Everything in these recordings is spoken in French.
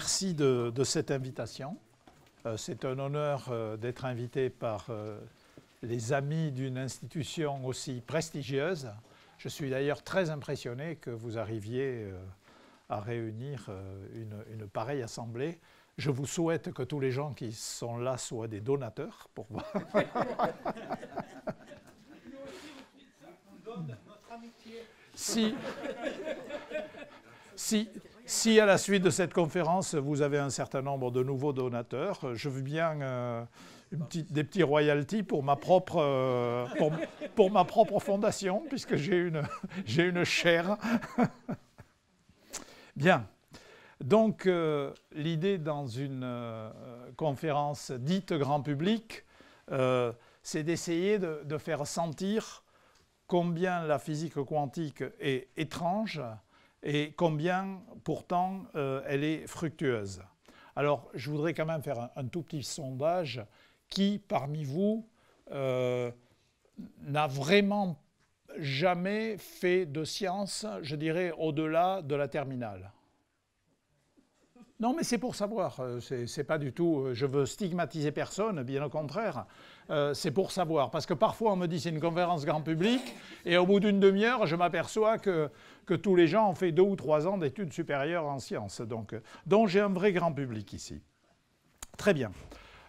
merci de, cette invitation. Euh, c'est un honneur euh, d'être invité par euh, les amis d'une institution aussi prestigieuse. Je suis d'ailleurs très impressionné que vous arriviez à réunir une, une, pareille assemblée. Je vous souhaite que tous les gens qui sont là soient des donateurs pour moi. si, si, si à la suite de cette conférence, vous avez un certain nombre de nouveaux donateurs, je veux bien euh, des petits royalties euh, pour ma propre, fondation, puisque j'ai une, j'ai chaire. bien. Donc, euh, l'idée dans une conférence dite grand public, c'est d'essayer de, faire sentir combien la physique quantique est étrange, et combien pourtant euh, elle est fructueuse. Alors je voudrais quand même faire un, tout petit sondage. Qui parmi vous euh, n'a vraiment jamais fait de science, je dirais, au-delà de la terminale non, mais c'est pour savoir. Euh, c'est pas du tout. Je veux stigmatiser personne, bien au contraire. Euh, c'est pour savoir. Parce que parfois, on me dit c'est une conférence grand public, et au bout d'une demi-heure, je m'aperçois que, tous les gens ont fait deux ou trois ans d'études supérieures en sciences. Donc, j'ai un vrai grand public ici. Très bien.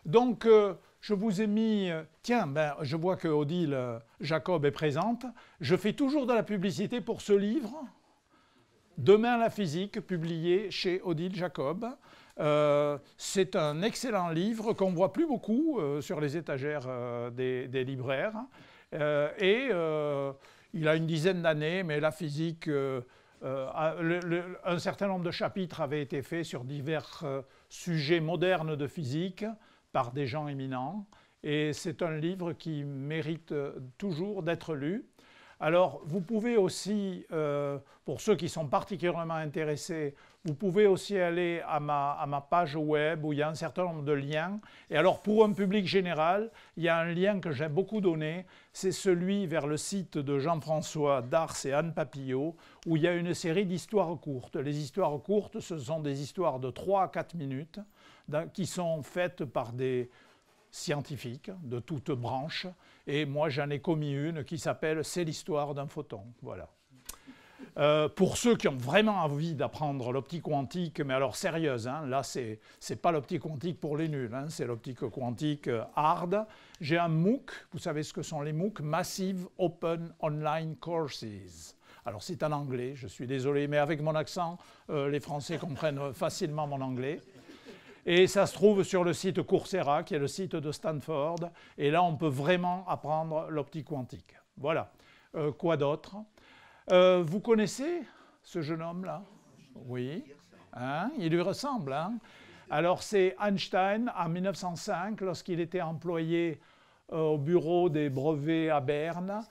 Donc, euh, je vous ai mis. Euh, tiens, ben, je vois que Odile Jacob est présente. Je fais toujours de la publicité pour ce livre. Demain la physique, publié chez Odile Jacob. Euh, c'est un excellent livre qu'on voit plus beaucoup euh, sur les étagères euh, des, libraires. et il a une dizaine d'années, mais la physique, un certain nombre de chapitres avaient été faits sur divers sujets modernes de physique par des gens éminents. Et c'est un livre qui mérite toujours d'être lu. Alors, vous pouvez aussi, pour ceux qui sont particulièrement intéressés, vous pouvez aussi aller à ma, page web où il y a un certain nombre de liens. Et alors pour un public général, il y a un lien que j'aime beaucoup donner, c'est celui vers le site de Jean-François Darce et Anne Papillot, où il y a une série d'histoires courtes. Les histoires courtes, ce sont des histoires de 3 à 4 minutes qui sont faites par des scientifiques de toutes branches. Et moi, j'en ai commis une qui s'appelle C'est l'histoire d'un photon. Voilà. Euh, pour ceux qui ont vraiment envie d'apprendre l'optique quantique, mais alors sérieuse, hein, là ce n'est pas l'optique quantique pour les nuls, hein, c'est l'optique quantique euh, hard. J'ai un MOOC, vous savez ce que sont les MOOC Massive Open Online Courses. Alors c'est en anglais, je suis désolé, mais avec mon accent, euh, les Français comprennent facilement mon anglais. Et ça se trouve sur le site Coursera, qui est le site de Stanford. Et là, on peut vraiment apprendre l'optique quantique. Voilà. quoi d'autre euh, vous connaissez ce jeune homme-là Oui. Hein? Il lui ressemble. Hein Alors c'est Einstein en 1905, lorsqu'il était employé euh, au bureau des brevets à Berne.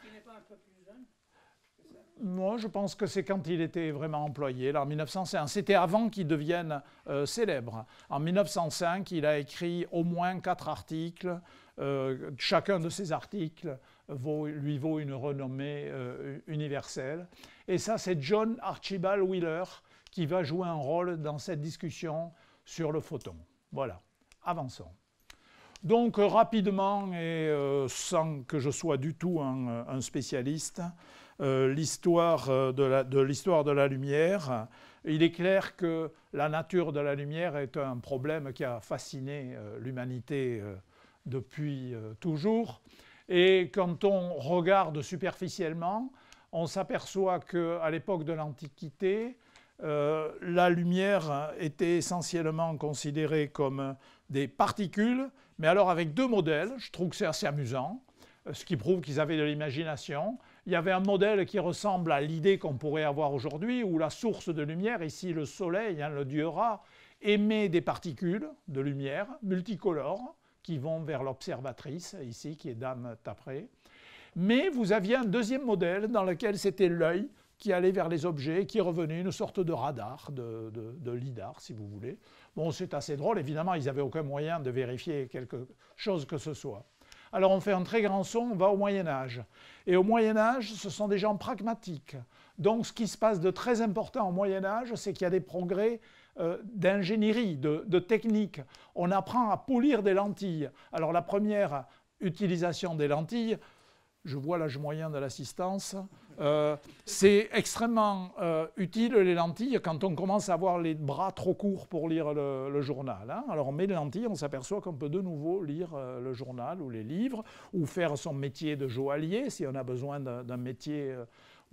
Moi, je pense que c'est quand il était vraiment employé, là, en 1905. C'était avant qu'il devienne euh, célèbre. En 1905, il a écrit au moins quatre articles. chacun de ces articles lui vaut une renommée euh, universelle. Et ça, c'est John Archibald Wheeler qui va jouer un rôle dans cette discussion sur le photon. Voilà, avançons. Donc rapidement, et euh, sans que je sois du tout un, euh, spécialiste, l'histoire de l'histoire de, la lumière. Il est clair que la nature de la lumière est un problème qui a fasciné l'humanité depuis toujours. Et quand on regarde superficiellement, on s'aperçoit qu'à l'époque de l'Antiquité, euh, la lumière était essentiellement considérée comme des particules, mais alors avec deux modèles, je trouve que c'est assez amusant, euh, ce qui prouve qu'ils avaient de l'imagination. Il y avait un modèle qui ressemble à l'idée qu'on pourrait avoir aujourd'hui, où la source de lumière, ici le soleil, hein, le dieu Ra, émet des particules de lumière multicolores, qui vont vers l'observatrice, ici, qui est Dame Tapré. Mais vous aviez un deuxième modèle dans lequel c'était l'œil qui allait vers les objets, qui revenait, une sorte de radar, de, lidar, si vous voulez. Bon, c'est assez drôle, évidemment, ils n'avaient aucun moyen de vérifier quelque chose que ce soit. Alors on fait un très grand son, on va au Moyen Âge. Et au Moyen Âge, ce sont des gens pragmatiques. Donc ce qui se passe de très important au Moyen Âge, c'est qu'il y a des progrès euh, d'ingénierie, de, technique. On apprend à polir des lentilles. Alors la première utilisation des lentilles, je vois l'âge moyen de l'assistance. Euh, c'est extrêmement euh, utile les lentilles quand on commence à avoir les bras trop courts pour lire le, journal. Hein. Alors on met les lentilles, on s'aperçoit qu'on peut de nouveau lire le journal ou les livres, ou faire son métier de joaillier si on a besoin d'un métier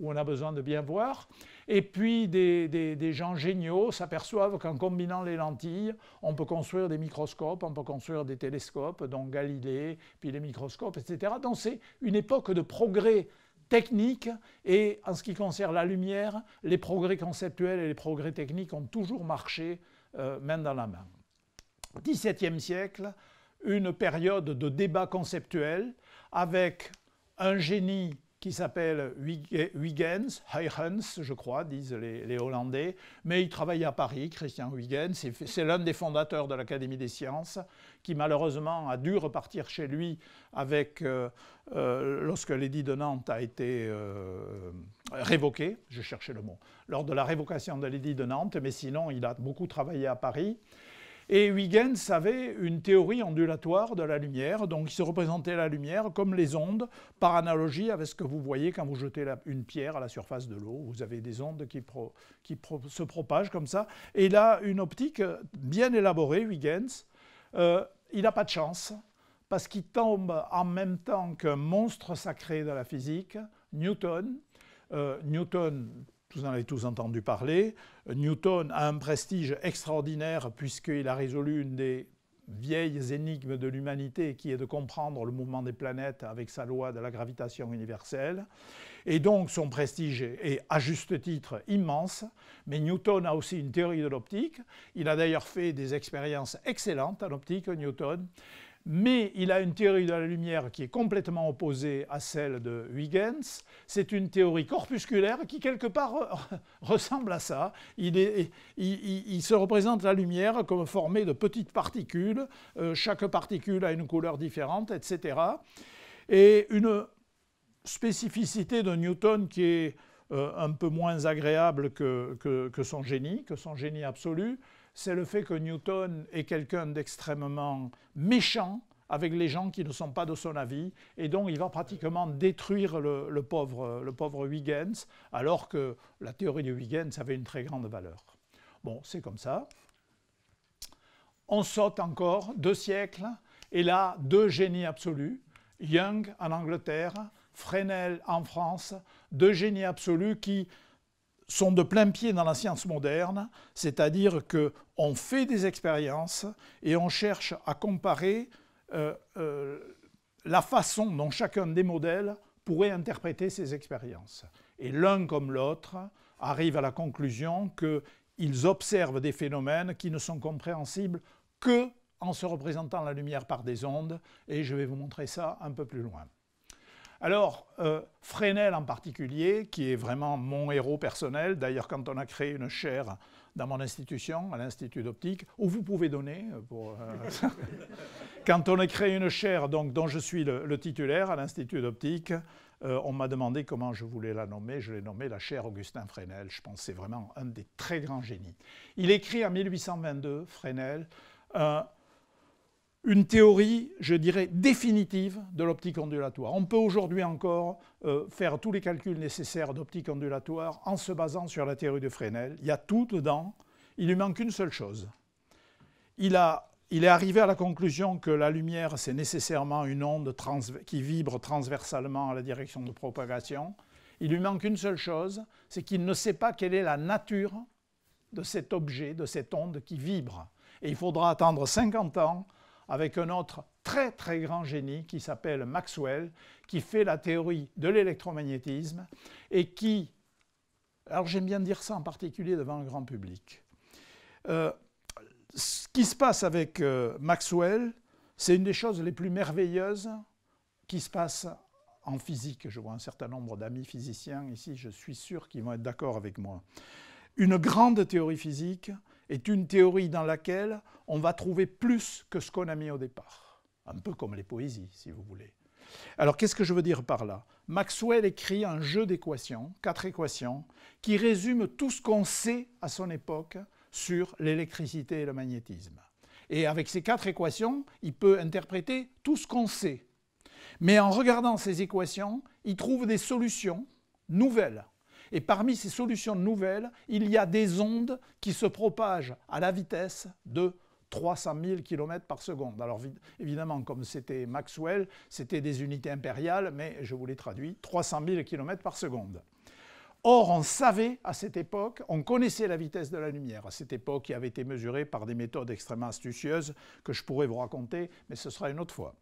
où on a besoin de bien voir. Et puis des, gens géniaux s'aperçoivent qu'en combinant les lentilles, on peut construire des microscopes, on peut construire des télescopes, donc Galilée, puis les microscopes, etc. Donc c'est une époque de progrès technique et en ce qui concerne la lumière, les progrès conceptuels et les progrès techniques ont toujours marché euh, main dans la main. 17e siècle, une période de débat conceptuel avec un génie qui s'appelle Huygens, Huygens, je crois, disent les, Hollandais, mais il travaille à Paris, Christian Huygens, c'est l'un des fondateurs de l'Académie des sciences, qui malheureusement a dû repartir chez lui avec, euh, euh, lorsque l'édit de Nantes a été euh, révoqué, je cherchais le mot, lors de la révocation de l'édit de Nantes, mais sinon il a beaucoup travaillé à Paris. Et Huygens avait une théorie ondulatoire de la lumière, donc il se représentait la lumière comme les ondes, par analogie avec ce que vous voyez quand vous jetez une pierre à la surface de l'eau. Vous avez des ondes qui, se propagent comme ça. Et il a une optique bien élaborée, Huygens. Euh, il n'a pas de chance, parce qu'il tombe en même temps qu'un monstre sacré de la physique, Newton. Euh, Newton vous en avez tous entendu parler. Newton a un prestige extraordinaire puisqu'il a résolu une des vieilles énigmes de l'humanité qui est de comprendre le mouvement des planètes avec sa loi de la gravitation universelle. Et donc son prestige est à juste titre immense, mais Newton a aussi une théorie de l'optique. Il a d'ailleurs fait des expériences excellentes en optique, Newton mais il a une théorie de la lumière qui est complètement opposée à celle de Huygens. C'est une théorie corpusculaire qui, quelque part, ressemble à ça. Il, se représente la lumière comme formée de petites particules. Euh, chaque particule a une couleur différente, etc. Et une spécificité de Newton qui est euh, un peu moins agréable que son génie, que son génie absolu, c'est le fait que Newton est quelqu'un d'extrêmement méchant avec les gens qui ne sont pas de son avis, et donc il va pratiquement détruire le, pauvre, le pauvre Huygens, alors que la théorie de Huygens avait une très grande valeur. Bon, c'est comme ça. On saute encore deux siècles, et là, deux génies absolus, Young en Angleterre, Fresnel en France, deux génies absolus qui sont de plein pied dans la science moderne, c'est-à-dire qu'on fait des expériences et on cherche à comparer euh, euh, la façon dont chacun des modèles pourrait interpréter ces expériences. Et l'un comme l'autre arrive à la conclusion qu'ils observent des phénomènes qui ne sont compréhensibles que en se représentant la lumière par des ondes, et je vais vous montrer ça un peu plus loin. Alors, euh, Fresnel en particulier, qui est vraiment mon héros personnel, d'ailleurs quand on a créé une chaire dans mon institution, à l'Institut d'optique, où vous pouvez donner, euh, euh, quand on a créé une chaire donc, dont je suis le, titulaire à l'Institut d'optique, on m'a demandé comment je voulais la nommer. Je l'ai nommée la chaire Augustin Fresnel. Je pense que c'est vraiment un des très grands génies. Il écrit en 1822, Fresnel, une théorie, je dirais, définitive de l'optique ondulatoire. On peut aujourd'hui encore euh, faire tous les calculs nécessaires d'optique ondulatoire en se basant sur la théorie de Fresnel. Il y a tout dedans. Il lui manque une seule chose. Il, a, il est arrivé à la conclusion que la lumière, c'est nécessairement une onde qui vibre transversalement à la direction de propagation. Il lui manque une seule chose, c'est qu'il ne sait pas quelle est la nature de cet objet, de cette onde qui vibre. Et il faudra attendre 50 ans avec un autre très très grand génie qui s'appelle Maxwell, qui fait la théorie de l'électromagnétisme et qui, alors j'aime bien dire ça en particulier devant le grand public, euh, ce qui se passe avec euh, Maxwell, c'est une des choses les plus merveilleuses qui se passe en physique. Je vois un certain nombre d'amis physiciens ici, je suis sûr qu'ils vont être d'accord avec moi. Une grande théorie physique, est une théorie dans laquelle on va trouver plus que ce qu'on a mis au départ. Un peu comme les poésies, si vous voulez. Alors qu'est-ce que je veux dire par là Maxwell écrit un jeu d'équations, quatre équations, qui résument tout ce qu'on sait à son époque sur l'électricité et le magnétisme. Et avec ces quatre équations, il peut interpréter tout ce qu'on sait. Mais en regardant ces équations, il trouve des solutions nouvelles et parmi ces solutions nouvelles, il y a des ondes qui se propagent à la vitesse de 300 000 km par seconde. Alors évidemment, comme c'était Maxwell, c'était des unités impériales, mais je vous l'ai traduit, 300 000 km par seconde. Or, on savait à cette époque, on connaissait la vitesse de la lumière à cette époque qui avait été mesurée par des méthodes extrêmement astucieuses que je pourrais vous raconter, mais ce sera une autre fois.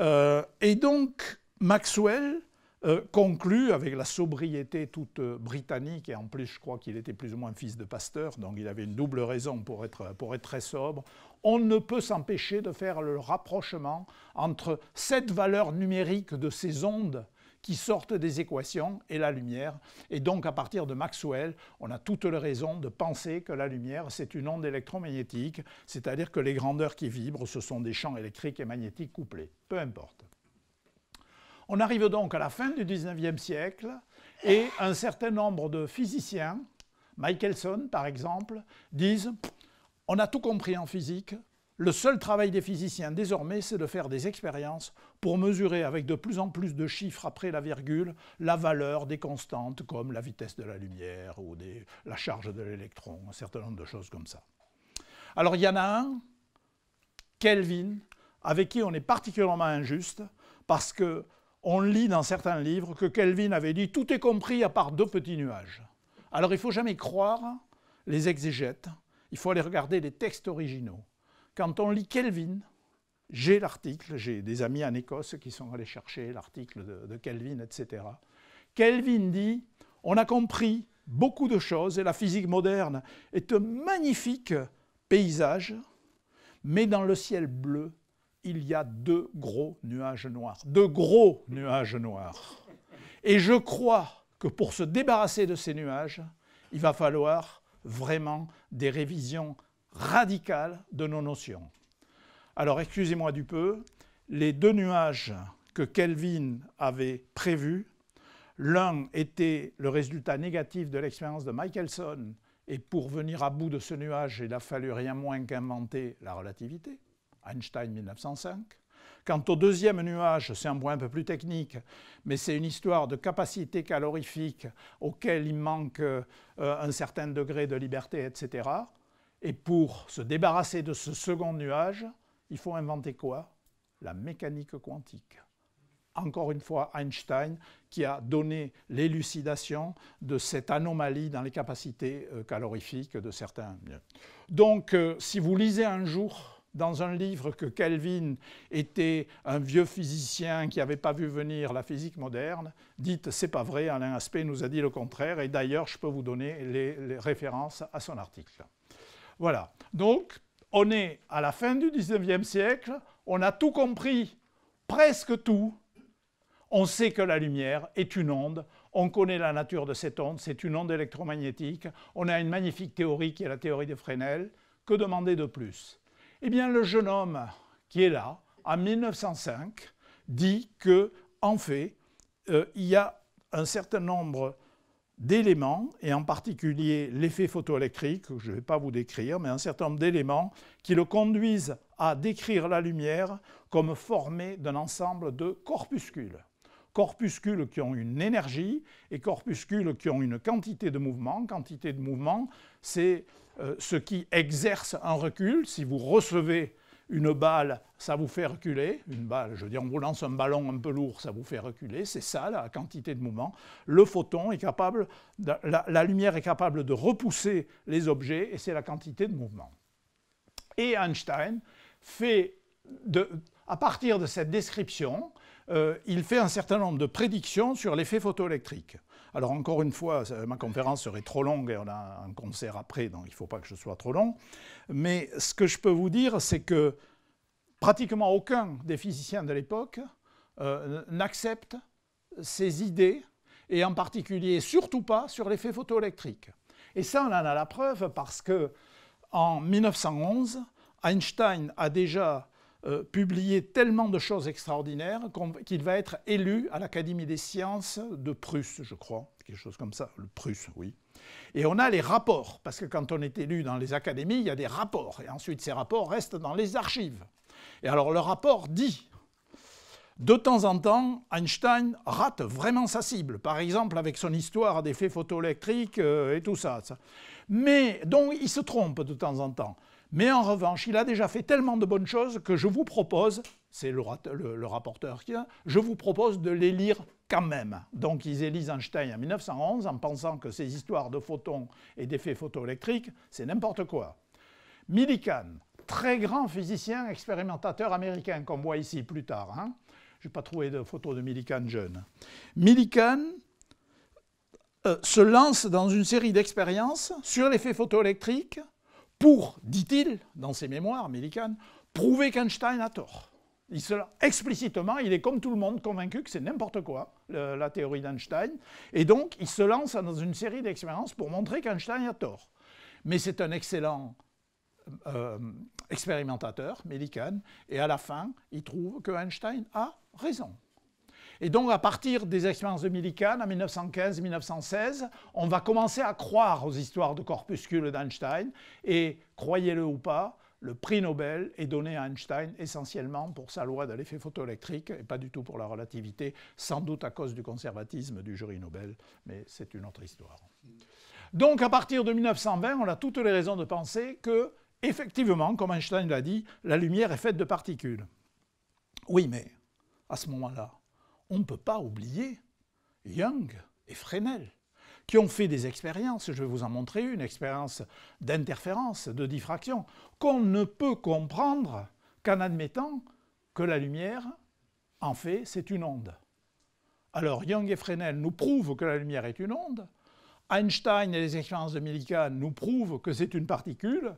Euh, et donc, Maxwell euh, conclut avec la sobriété toute euh, britannique, et en plus je crois qu'il était plus ou moins fils de pasteur, donc il avait une double raison pour être, pour être très sobre, on ne peut s'empêcher de faire le rapprochement entre cette valeur numérique de ces ondes qui sortent des équations et la lumière. Et donc à partir de Maxwell, on a toutes les raisons de penser que la lumière, c'est une onde électromagnétique, c'est-à-dire que les grandeurs qui vibrent, ce sont des champs électriques et magnétiques couplés. Peu importe. On arrive donc à la fin du 19e siècle et un certain nombre de physiciens, Michelson par exemple, disent on a tout compris en physique, le seul travail des physiciens désormais, c'est de faire des expériences pour mesurer avec de plus en plus de chiffres après la virgule la valeur des constantes comme la vitesse de la lumière ou la charge de l'électron, un certain nombre de choses comme ça. Alors il y en a un, Kelvin, avec qui on est particulièrement injuste parce que on lit dans certains livres que Kelvin avait dit tout est compris à part deux petits nuages. Alors il ne faut jamais croire les exégètes, il faut aller regarder les textes originaux. Quand on lit Kelvin, j'ai l'article, j'ai des amis en Écosse qui sont allés chercher l'article de, de Kelvin, etc. Kelvin dit on a compris beaucoup de choses et la physique moderne est un magnifique paysage, mais dans le ciel bleu, il y a deux gros nuages noirs, deux gros nuages noirs. Et je crois que pour se débarrasser de ces nuages, il va falloir vraiment des révisions radicales de nos notions. Alors excusez-moi du peu, les deux nuages que Kelvin avait prévus, l'un était le résultat négatif de l'expérience de Michelson, et pour venir à bout de ce nuage, il a fallu rien moins qu'inventer la relativité. Einstein 1905. Quant au deuxième nuage, c'est un point un peu plus technique, mais c'est une histoire de capacité calorifique auquel il manque euh, un certain degré de liberté, etc. Et pour se débarrasser de ce second nuage, il faut inventer quoi La mécanique quantique. Encore une fois, Einstein qui a donné l'élucidation de cette anomalie dans les capacités euh, calorifiques de certains. Donc, euh, si vous lisez un jour dans un livre que Calvin était un vieux physicien qui n'avait pas vu venir la physique moderne, dites c'est pas vrai, Alain Aspect nous a dit le contraire, et d'ailleurs je peux vous donner les, les, références à son article. Voilà, donc on est à la fin du 19e siècle, on a tout compris, presque tout, on sait que la lumière est une onde, on connaît la nature de cette onde, c'est une onde électromagnétique, on a une magnifique théorie qui est la théorie de Fresnel, que demander de plus eh bien, le jeune homme qui est là, en 1905, dit que, en fait, euh, il y a un certain nombre d'éléments, et en particulier l'effet photoélectrique, que je ne vais pas vous décrire, mais un certain nombre d'éléments qui le conduisent à décrire la lumière comme formée d'un ensemble de corpuscules. Corpuscules qui ont une énergie et corpuscules qui ont une quantité de mouvement. Quantité de mouvement, c'est euh, ce qui exerce un recul. Si vous recevez une balle, ça vous fait reculer. Une balle, je veux dire, on vous lance un ballon un peu lourd, ça vous fait reculer. C'est ça la quantité de mouvement. Le photon est capable, la, lumière est capable de repousser les objets et c'est la quantité de mouvement. Et Einstein fait, à partir de cette description, euh, il fait un certain nombre de prédictions sur l'effet photoélectrique. Alors encore une fois, ma conférence serait trop longue et on a un concert après, donc il ne faut pas que je sois trop long. Mais ce que je peux vous dire, c'est que pratiquement aucun des physiciens de l'époque euh, n'accepte ces idées, et en particulier surtout pas sur l'effet photoélectrique. Et ça, on en a la preuve parce que en 1911, Einstein a déjà publier euh, publié tellement de choses extraordinaires qu'il va être élu à l'Académie des sciences de Prusse, je crois, quelque chose comme ça, le Prusse, oui. Et on a les rapports, parce que quand on est élu dans les académies, il y a des rapports, et ensuite ces rapports restent dans les archives. Et alors le rapport dit, de temps en temps, Einstein rate vraiment sa cible, par exemple avec son histoire d'effets photoélectriques euh, et tout ça. Mais donc il se trompe de temps en temps. Mais en revanche, il a déjà fait tellement de bonnes choses que je vous propose, c'est le, rapporteur qui a, je vous propose de les lire quand même. Donc ils élisent Einstein en 1911 en pensant que ces histoires de photons et d'effets photoélectriques, c'est n'importe quoi. Millikan, très grand physicien expérimentateur américain qu'on voit ici plus tard. Hein. Je n'ai pas trouvé de photo de Millikan jeune. Millikan euh, se lance dans une série d'expériences sur l'effet photoélectrique pour, dit-il, dans ses mémoires, Millikan, prouver qu'Einstein a tort. Il se, explicitement, il est comme tout le monde convaincu que c'est n'importe quoi, la théorie d'Einstein. Et donc, il se lance dans une série d'expériences pour montrer qu'Einstein a tort. Mais c'est un excellent euh, expérimentateur, Millikan, et à la fin, il trouve que Einstein a raison. Et donc, à partir des expériences de Millikan, en 1915-1916, on va commencer à croire aux histoires de corpuscules d'Einstein. Et croyez-le ou pas, le prix Nobel est donné à Einstein essentiellement pour sa loi de l'effet photoélectrique et pas du tout pour la relativité, sans doute à cause du conservatisme du jury Nobel, mais c'est une autre histoire. Donc à partir de 1920, on a toutes les raisons de penser que, effectivement, comme Einstein l'a dit, la lumière est faite de particules. Oui, mais à ce moment-là, on ne peut pas oublier Young et Fresnel, qui ont fait des expériences, je vais vous en montrer une, expérience d'interférence, de diffraction, qu'on ne peut comprendre qu'en admettant que la lumière, en fait, c'est une onde. Alors Young et Fresnel nous prouvent que la lumière est une onde, Einstein et les expériences de Millikan nous prouvent que c'est une particule,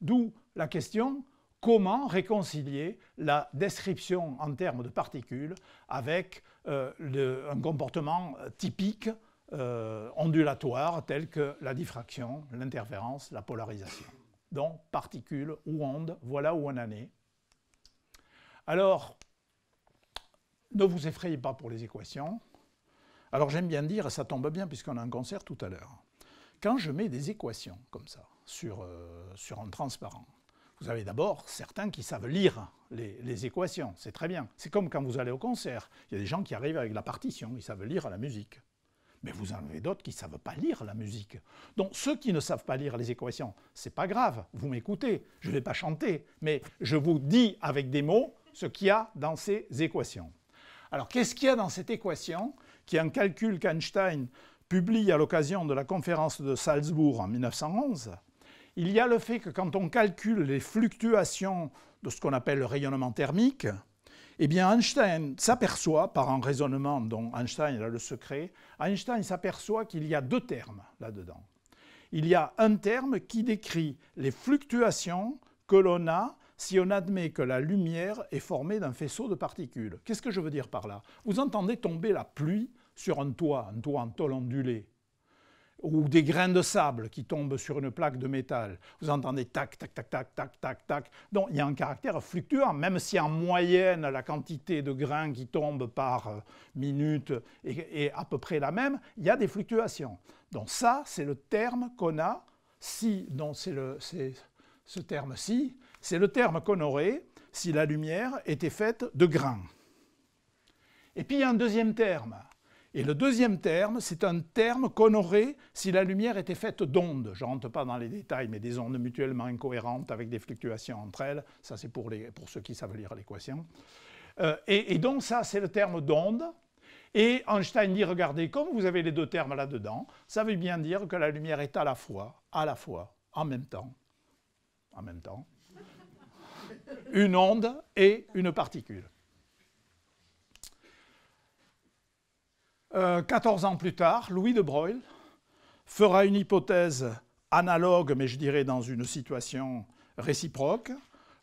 d'où la question comment réconcilier la description en termes de particules avec euh, un comportement typique euh, ondulatoire tel que la diffraction, l'interférence, la polarisation. Donc particules ou ondes, voilà où on en est. Alors, ne vous effrayez pas pour les équations. Alors j'aime bien dire, ça tombe bien puisqu'on a un concert tout à l'heure, quand je mets des équations comme ça sur euh, un transparent, vous avez d'abord certains qui savent lire les, équations, c'est très bien. C'est comme quand vous allez au concert, il y a des gens qui arrivent avec la partition, ils savent lire la musique. Mais vous en avez d'autres qui ne savent pas lire la musique. Donc ceux qui ne savent pas lire les équations, c'est pas grave, vous m'écoutez, je ne vais pas chanter, mais je vous dis avec des mots ce qu'il y a dans ces équations. Alors qu'est-ce qu'il y a dans cette équation qui est un calcul qu'Einstein publie à l'occasion de la conférence de Salzbourg en 1911 il y a le fait que quand on calcule les fluctuations de ce qu'on appelle le rayonnement thermique, eh bien Einstein s'aperçoit, par un raisonnement dont Einstein a le secret, Einstein s'aperçoit qu'il y a deux termes là-dedans. Il y a un terme qui décrit les fluctuations que l'on a si on admet que la lumière est formée d'un faisceau de particules. Qu'est-ce que je veux dire par là Vous entendez tomber la pluie sur un toit, un toit en tôle ondulée ou des grains de sable qui tombent sur une plaque de métal. Vous entendez tac, tac, tac, tac, tac, tac, tac. Donc il y a un caractère fluctuant, même si en moyenne la quantité de grains qui tombent par euh, minute est, à peu près la même, il y a des fluctuations. Donc ça, c'est le terme qu'on a, si, donc c'est ce terme-ci, c'est le terme qu'on aurait si la lumière était faite de grains. Et puis il y a un deuxième terme, et le deuxième terme, c'est un terme qu'on aurait si la lumière était faite d'ondes. Je ne rentre pas dans les détails, mais des ondes mutuellement incohérentes avec des fluctuations entre elles. Ça, c'est pour, les, pour ceux qui savent lire l'équation. Euh, et, et, donc, ça, c'est le terme d'onde. Et Einstein dit, regardez, comme vous avez les deux termes là-dedans, ça veut bien dire que la lumière est à la fois, à la fois, en même temps, en même temps, une onde et une particule. 14 euh, ans plus tard, Louis de Broglie fera une hypothèse analogue, mais je dirais dans une situation réciproque.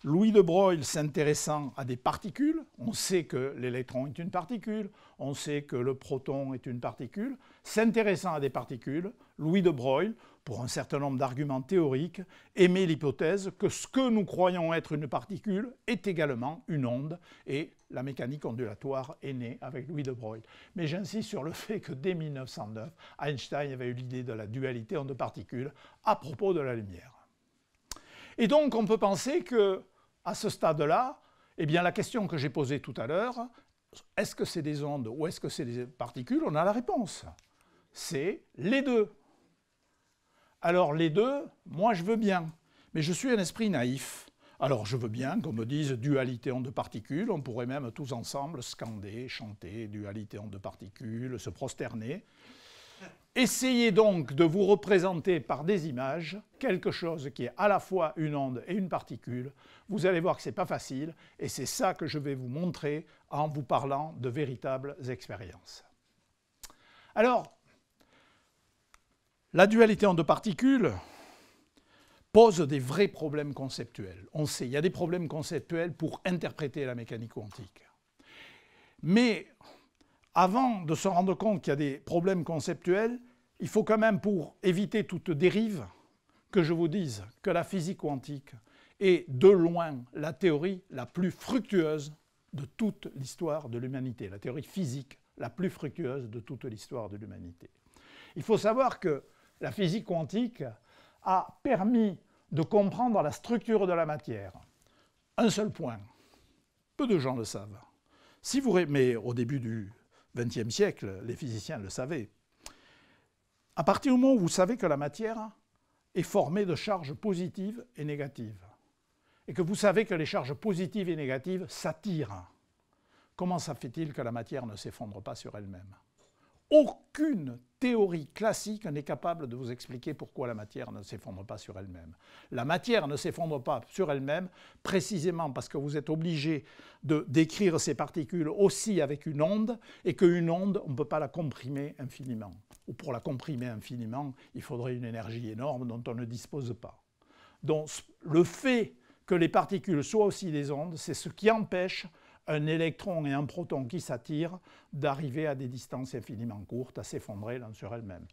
Louis de Broglie s'intéressant à des particules, on sait que l'électron est une particule, on sait que le proton est une particule, s'intéressant à des particules, Louis de Broglie, pour un certain nombre d'arguments théoriques, émet l'hypothèse que ce que nous croyons être une particule est également une onde, et la mécanique ondulatoire est née avec Louis de Broglie. Mais j'insiste sur le fait que dès 1909, Einstein avait eu l'idée de la dualité onde-particule à propos de la lumière. Et donc on peut penser que à ce stade-là, eh bien, la question que j'ai posée tout à l'heure, est-ce que c'est des ondes ou est-ce que c'est des particules On a la réponse. C'est les deux. Alors les deux, moi je veux bien, mais je suis un esprit naïf. Alors je veux bien qu'on me dise dualité onde particules, on pourrait même tous ensemble scander, chanter dualité onde particules, se prosterner. Essayez donc de vous représenter par des images quelque chose qui est à la fois une onde et une particule. Vous allez voir que ce n'est pas facile et c'est ça que je vais vous montrer en vous parlant de véritables expériences. Alors, la dualité en deux particules pose des vrais problèmes conceptuels. On sait, il y a des problèmes conceptuels pour interpréter la mécanique quantique. Mais avant de se rendre compte qu'il y a des problèmes conceptuels, il faut quand même, pour éviter toute dérive, que je vous dise que la physique quantique est de loin la théorie la plus fructueuse de toute l'histoire de l'humanité, la théorie physique la plus fructueuse de toute l'histoire de l'humanité. Il faut savoir que la physique quantique a permis de comprendre la structure de la matière. Un seul point, peu de gens le savent. Si vous, mais au début du 20e siècle, les physiciens le savaient. À partir du moment où vous savez que la matière est formée de charges positives et négatives, et que vous savez que les charges positives et négatives s'attirent, comment ça fait-il que la matière ne s'effondre pas sur elle-même Aucune théorie classique n'est capable de vous expliquer pourquoi la matière ne s'effondre pas sur elle-même. La matière ne s'effondre pas sur elle-même précisément parce que vous êtes obligé de décrire ces particules aussi avec une onde et qu'une onde, on ne peut pas la comprimer infiniment. Ou pour la comprimer infiniment, il faudrait une énergie énorme dont on ne dispose pas. Donc le fait que les particules soient aussi des ondes, c'est ce qui empêche un électron et un proton qui s'attirent d'arriver à des distances infiniment courtes, à s'effondrer l'un sur elle-même.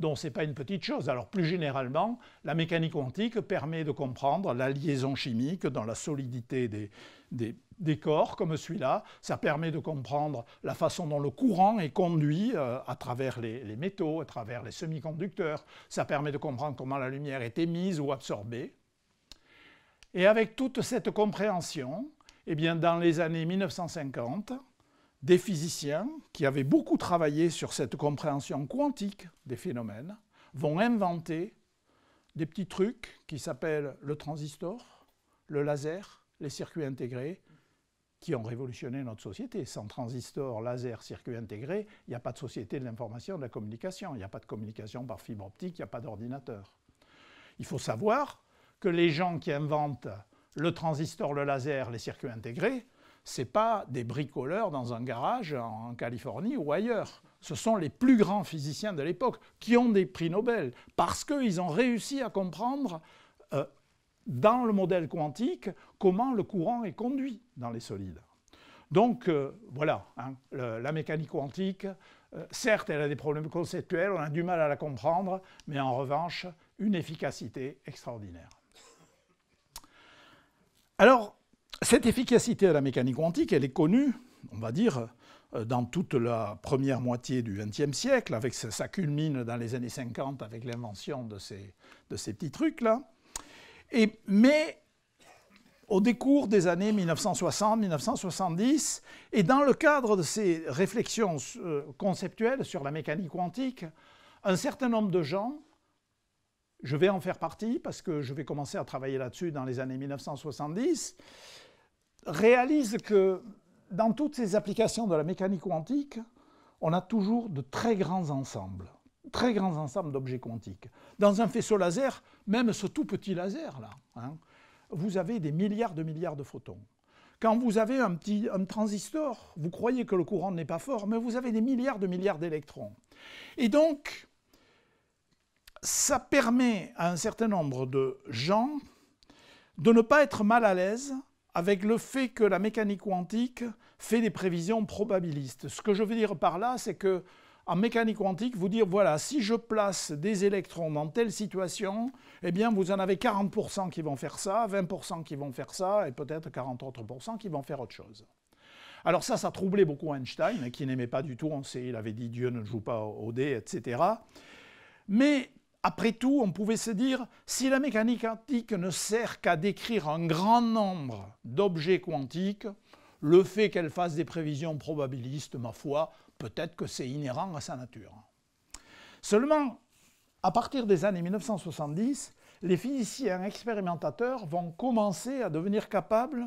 Donc ce n'est pas une petite chose. Alors plus généralement, la mécanique quantique permet de comprendre la liaison chimique dans la solidité des, des, corps comme celui-là. Ça permet de comprendre la façon dont le courant est conduit euh, à travers les métaux, à travers les semi-conducteurs. Ça permet de comprendre comment la lumière est émise ou absorbée. Et avec toute cette compréhension, eh bien, dans les années 1950, des physiciens qui avaient beaucoup travaillé sur cette compréhension quantique des phénomènes vont inventer des petits trucs qui s'appellent le transistor, le laser, les circuits intégrés, qui ont révolutionné notre société. Sans transistor, laser, circuit intégré, il n'y a pas de société de l'information, de la communication. Il n'y a pas de communication par fibre optique, il n'y a pas d'ordinateur. Il faut savoir que les gens qui inventent le transistor, le laser, les circuits intégrés, ce n'est pas des bricoleurs dans un garage en Californie ou ailleurs. Ce sont les plus grands physiciens de l'époque qui ont des prix Nobel parce qu'ils ont réussi à comprendre euh, dans le modèle quantique comment le courant est conduit dans les solides. Donc euh, voilà, hein, la mécanique quantique, euh, certes elle a des problèmes conceptuels, on a du mal à la comprendre, mais en revanche une efficacité extraordinaire. Alors, cette efficacité de la mécanique quantique, elle est connue, on va dire, euh, dans toute la première moitié du XXe siècle, avec ça culmine dans les années 50 avec l'invention de ces, de ces petits trucs-là. Mais au décours des années 1960-1970, et dans le cadre de ces réflexions euh, conceptuelles sur la mécanique quantique, un certain nombre de gens je vais en faire partie parce que je vais commencer à travailler là-dessus dans les années 1970. Réalise que dans toutes ces applications de la mécanique quantique, on a toujours de très grands ensembles, très grands ensembles d'objets quantiques. Dans un faisceau laser, même ce tout petit laser là, hein, vous avez des milliards de milliards de photons. Quand vous avez un petit un transistor, vous croyez que le courant n'est pas fort, mais vous avez des milliards de milliards d'électrons. Et donc, ça permet à un certain nombre de gens de ne pas être mal à l'aise avec le fait que la mécanique quantique fait des prévisions probabilistes. Ce que je veux dire par là, c'est que en mécanique quantique, vous dire voilà, si je place des électrons dans telle situation, eh bien vous en avez 40% qui vont faire ça, 20% qui vont faire ça, et peut-être 40 autres qui vont faire autre chose. Alors ça, ça troublait beaucoup Einstein, qui n'aimait pas du tout, on sait, il avait dit Dieu ne joue pas au dé, etc. Mais après tout, on pouvait se dire, si la mécanique quantique ne sert qu'à décrire un grand nombre d'objets quantiques, le fait qu'elle fasse des prévisions probabilistes, ma foi, peut-être que c'est inhérent à sa nature. Seulement, à partir des années 1970, les physiciens expérimentateurs vont commencer à devenir capables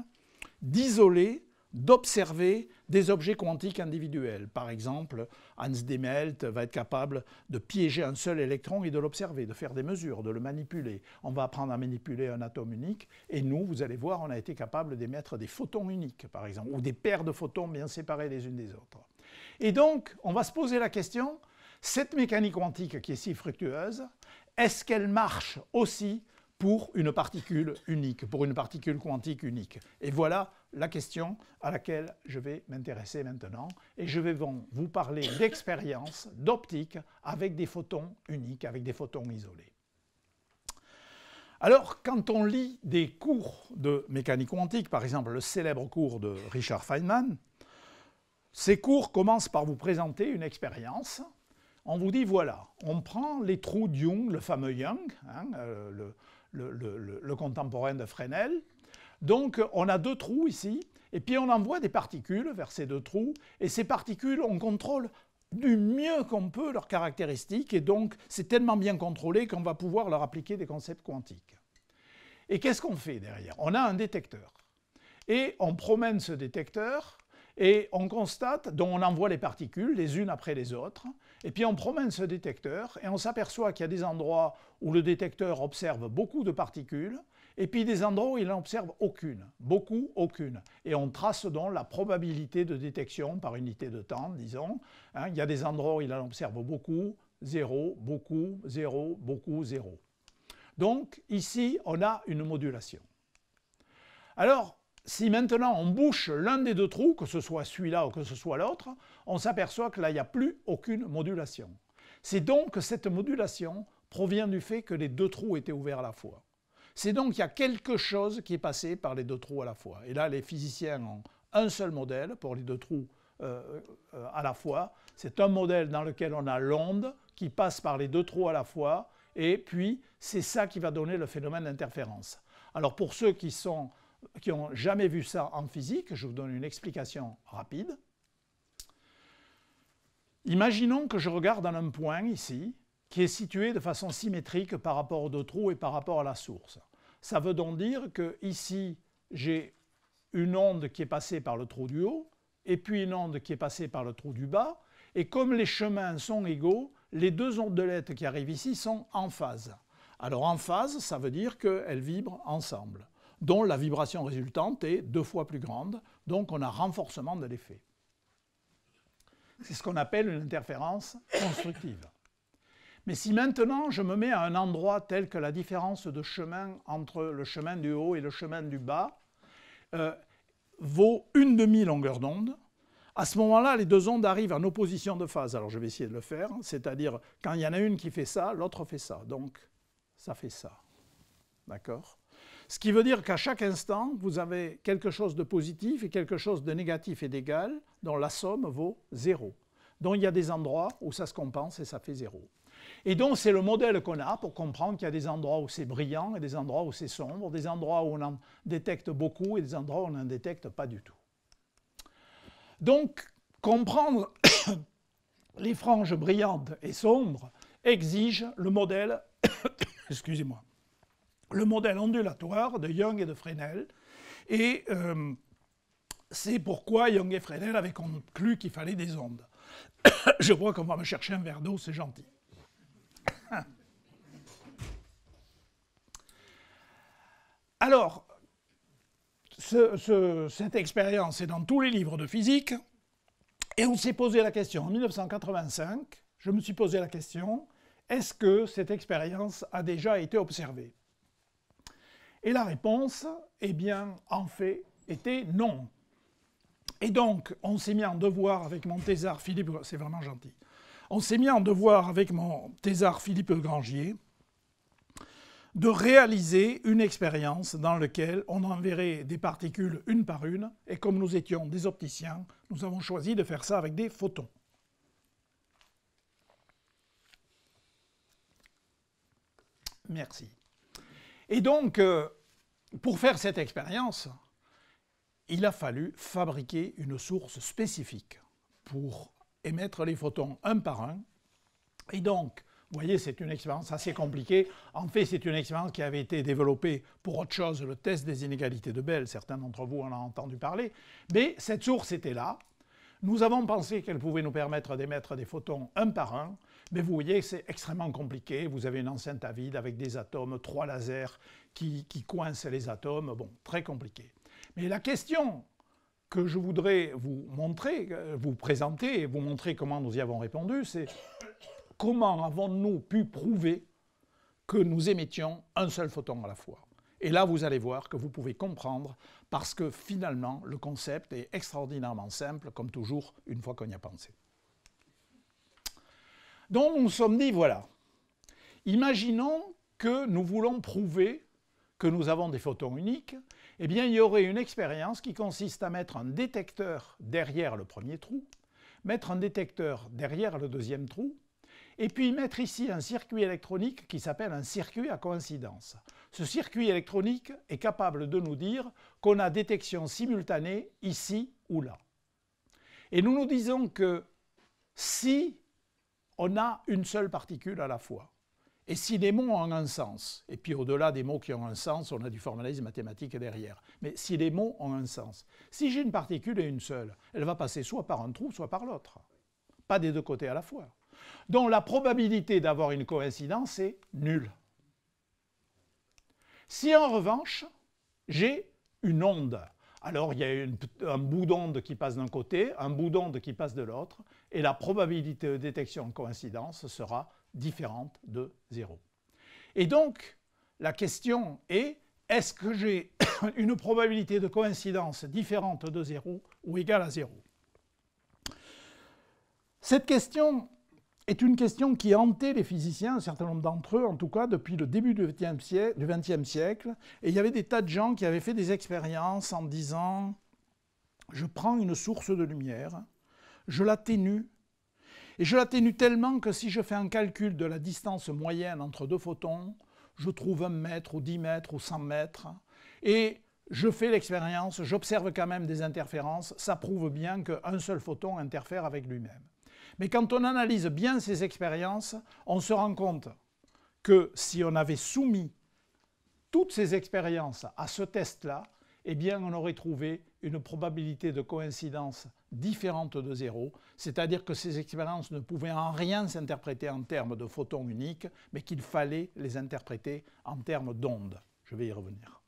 d'isoler d'observer des objets quantiques individuels. Par exemple, Hans Demelt va être capable de piéger un seul électron et de l'observer, de faire des mesures, de le manipuler. On va apprendre à manipuler un atome unique et nous, vous allez voir, on a été capable d'émettre des photons uniques, par exemple, ou des paires de photons bien séparées les unes des autres. Et donc, on va se poser la question, cette mécanique quantique qui est si fructueuse, est-ce qu'elle marche aussi pour une particule unique, pour une particule quantique unique. Et voilà la question à laquelle je vais m'intéresser maintenant. Et je vais vous parler d'expérience, d'optique, avec des photons uniques, avec des photons isolés. Alors, quand on lit des cours de mécanique quantique, par exemple le célèbre cours de Richard Feynman, ces cours commencent par vous présenter une expérience. On vous dit, voilà, on prend les trous de Young, le fameux Young, hein, euh, le, le, contemporain de Fresnel. Donc on a deux trous ici, et puis on envoie des particules vers ces deux trous, et ces particules, on contrôle du mieux qu'on peut leurs caractéristiques, et donc c'est tellement bien contrôlé qu'on va pouvoir leur appliquer des concepts quantiques. Et qu'est-ce qu'on fait derrière On a un détecteur. Et on promène ce détecteur, et on constate, dont on envoie les particules les unes après les autres, et puis on promène ce détecteur et on s'aperçoit qu'il y a des endroits où le détecteur observe beaucoup de particules et puis des endroits où il n'en observe aucune, beaucoup aucune. Et on trace donc la probabilité de détection par unité de temps, disons. Hein. il y a des endroits où il en observe beaucoup, zéro, beaucoup, zéro, beaucoup, zéro. Donc ici, on a une modulation. Alors, si maintenant on bouche l'un des deux trous, que ce soit celui-là ou que ce soit l'autre, on s'aperçoit que là, il n'y a plus aucune modulation. C'est donc que cette modulation provient du fait que les deux trous étaient ouverts à la fois. C'est donc qu'il y a quelque chose qui est passé par les deux trous à la fois. Et là, les physiciens ont un seul modèle pour les deux trous euh, euh, à la fois. C'est un modèle dans lequel on a l'onde qui passe par les deux trous à la fois, et puis c'est ça qui va donner le phénomène d'interférence. Alors pour ceux qui sont qui n'ont jamais vu ça en physique, je vous donne une explication rapide. Imaginons que je regarde dans un point ici, qui est situé de façon symétrique par rapport aux deux trous et par rapport à la source. Ça veut donc dire que ici, j'ai une onde qui est passée par le trou du haut, et puis une onde qui est passée par le trou du bas, et comme les chemins sont égaux, les deux ondes de lettres qui arrivent ici sont en phase. Alors en phase, ça veut dire qu'elles vibrent ensemble dont la vibration résultante est deux fois plus grande, donc on a renforcement de l'effet. C'est ce qu'on appelle une interférence constructive. Mais si maintenant je me mets à un endroit tel que la différence de chemin entre le chemin du haut et le chemin du bas euh, vaut une demi-longueur d'onde, à ce moment-là, les deux ondes arrivent en opposition de phase. Alors je vais essayer de le faire, c'est-à-dire quand il y en a une qui fait ça, l'autre fait ça. Donc ça fait ça. D'accord ce qui veut dire qu'à chaque instant, vous avez quelque chose de positif et quelque chose de négatif et d'égal dont la somme vaut zéro. Donc il y a des endroits où ça se compense et ça fait zéro. Et donc c'est le modèle qu'on a pour comprendre qu'il y a des endroits où c'est brillant et des endroits où c'est sombre, des endroits où on en détecte beaucoup et des endroits où on n'en détecte pas du tout. Donc comprendre les franges brillantes et sombres exige le modèle, excusez-moi, le modèle ondulatoire de Young et de Fresnel. Et euh, c'est pourquoi Young et Fresnel avaient conclu qu'il fallait des ondes. Je vois qu'on va me chercher un verre d'eau, c'est gentil. Alors, cette expérience est dans tous les livres de physique. Et on s'est posé la question, en 1985, je me suis posé la question, est-ce que cette expérience a déjà été observée et la réponse, eh bien, en fait, était non. Et donc, on s'est mis en devoir avec mon thésard Philippe, c'est vraiment gentil, on s'est mis en devoir avec mon thésard Philippe Grangier de réaliser une expérience dans laquelle on enverrait des particules une par une, et comme nous étions des opticiens, nous avons choisi de faire ça avec des photons. Merci. Et donc, euh, pour faire cette expérience, il a fallu fabriquer une source spécifique pour émettre les photons un par un. Et donc, vous voyez, c'est une expérience assez compliquée. En fait, c'est une expérience qui avait été développée pour autre chose, le test des inégalités de Bell. Certains d'entre vous en ont entendu parler. Mais cette source était là. Nous avons pensé qu'elle pouvait nous permettre d'émettre des photons un par un. Mais vous voyez, c'est extrêmement compliqué. Vous avez une enceinte à vide avec des atomes, trois lasers qui, qui coincent les atomes. Bon, très compliqué. Mais la question que je voudrais vous montrer, euh, vous présenter et vous montrer comment nous y avons répondu, c'est comment avons-nous pu prouver que nous émettions un seul photon à la fois Et là, vous allez voir que vous pouvez comprendre parce que finalement, le concept est extraordinairement simple, comme toujours, une fois qu'on y a pensé. Donc nous nous sommes dit, voilà, imaginons que nous voulons prouver que nous avons des photons uniques, eh bien il y aurait une expérience qui consiste à mettre un détecteur derrière le premier trou, mettre un détecteur derrière le deuxième trou, et puis mettre ici un circuit électronique qui s'appelle un circuit à coïncidence. Ce circuit électronique est capable de nous dire qu'on a détection simultanée ici ou là. Et nous nous disons que si on a une seule particule à la fois. Et si les mots ont un sens, et puis au-delà des mots qui ont un sens, on a du formalisme mathématique derrière, mais si les mots ont un sens, si j'ai une particule et une seule, elle va passer soit par un trou, soit par l'autre. Pas des deux côtés à la fois. Donc la probabilité d'avoir une coïncidence est nulle. Si en revanche, j'ai une onde alors il y a un bout d'onde qui passe d'un côté, un bout d'onde qui passe de l'autre, et la probabilité de détection de coïncidence sera différente de zéro. Et donc, la question est, est-ce que j'ai une probabilité de coïncidence différente de zéro ou égale à zéro Cette question est une question qui hantait les physiciens, un certain nombre d'entre eux en tout cas, depuis le début du XXe siècle. Et il y avait des tas de gens qui avaient fait des expériences en disant, je prends une source de lumière, je l'atténue, et je l'atténue tellement que si je fais un calcul de la distance moyenne entre deux photons, je trouve un mètre ou dix mètres ou cent mètres. Et je fais l'expérience, j'observe quand même des interférences, ça prouve bien qu'un seul photon interfère avec lui-même. Mais quand on analyse bien ces expériences, on se rend compte que si on avait soumis toutes ces expériences à ce test-là, eh bien on aurait trouvé une probabilité de coïncidence différente de zéro, c'est-à-dire que ces expériences ne pouvaient en rien s'interpréter en termes de photons uniques, mais qu'il fallait les interpréter en termes d'ondes. Je vais y revenir.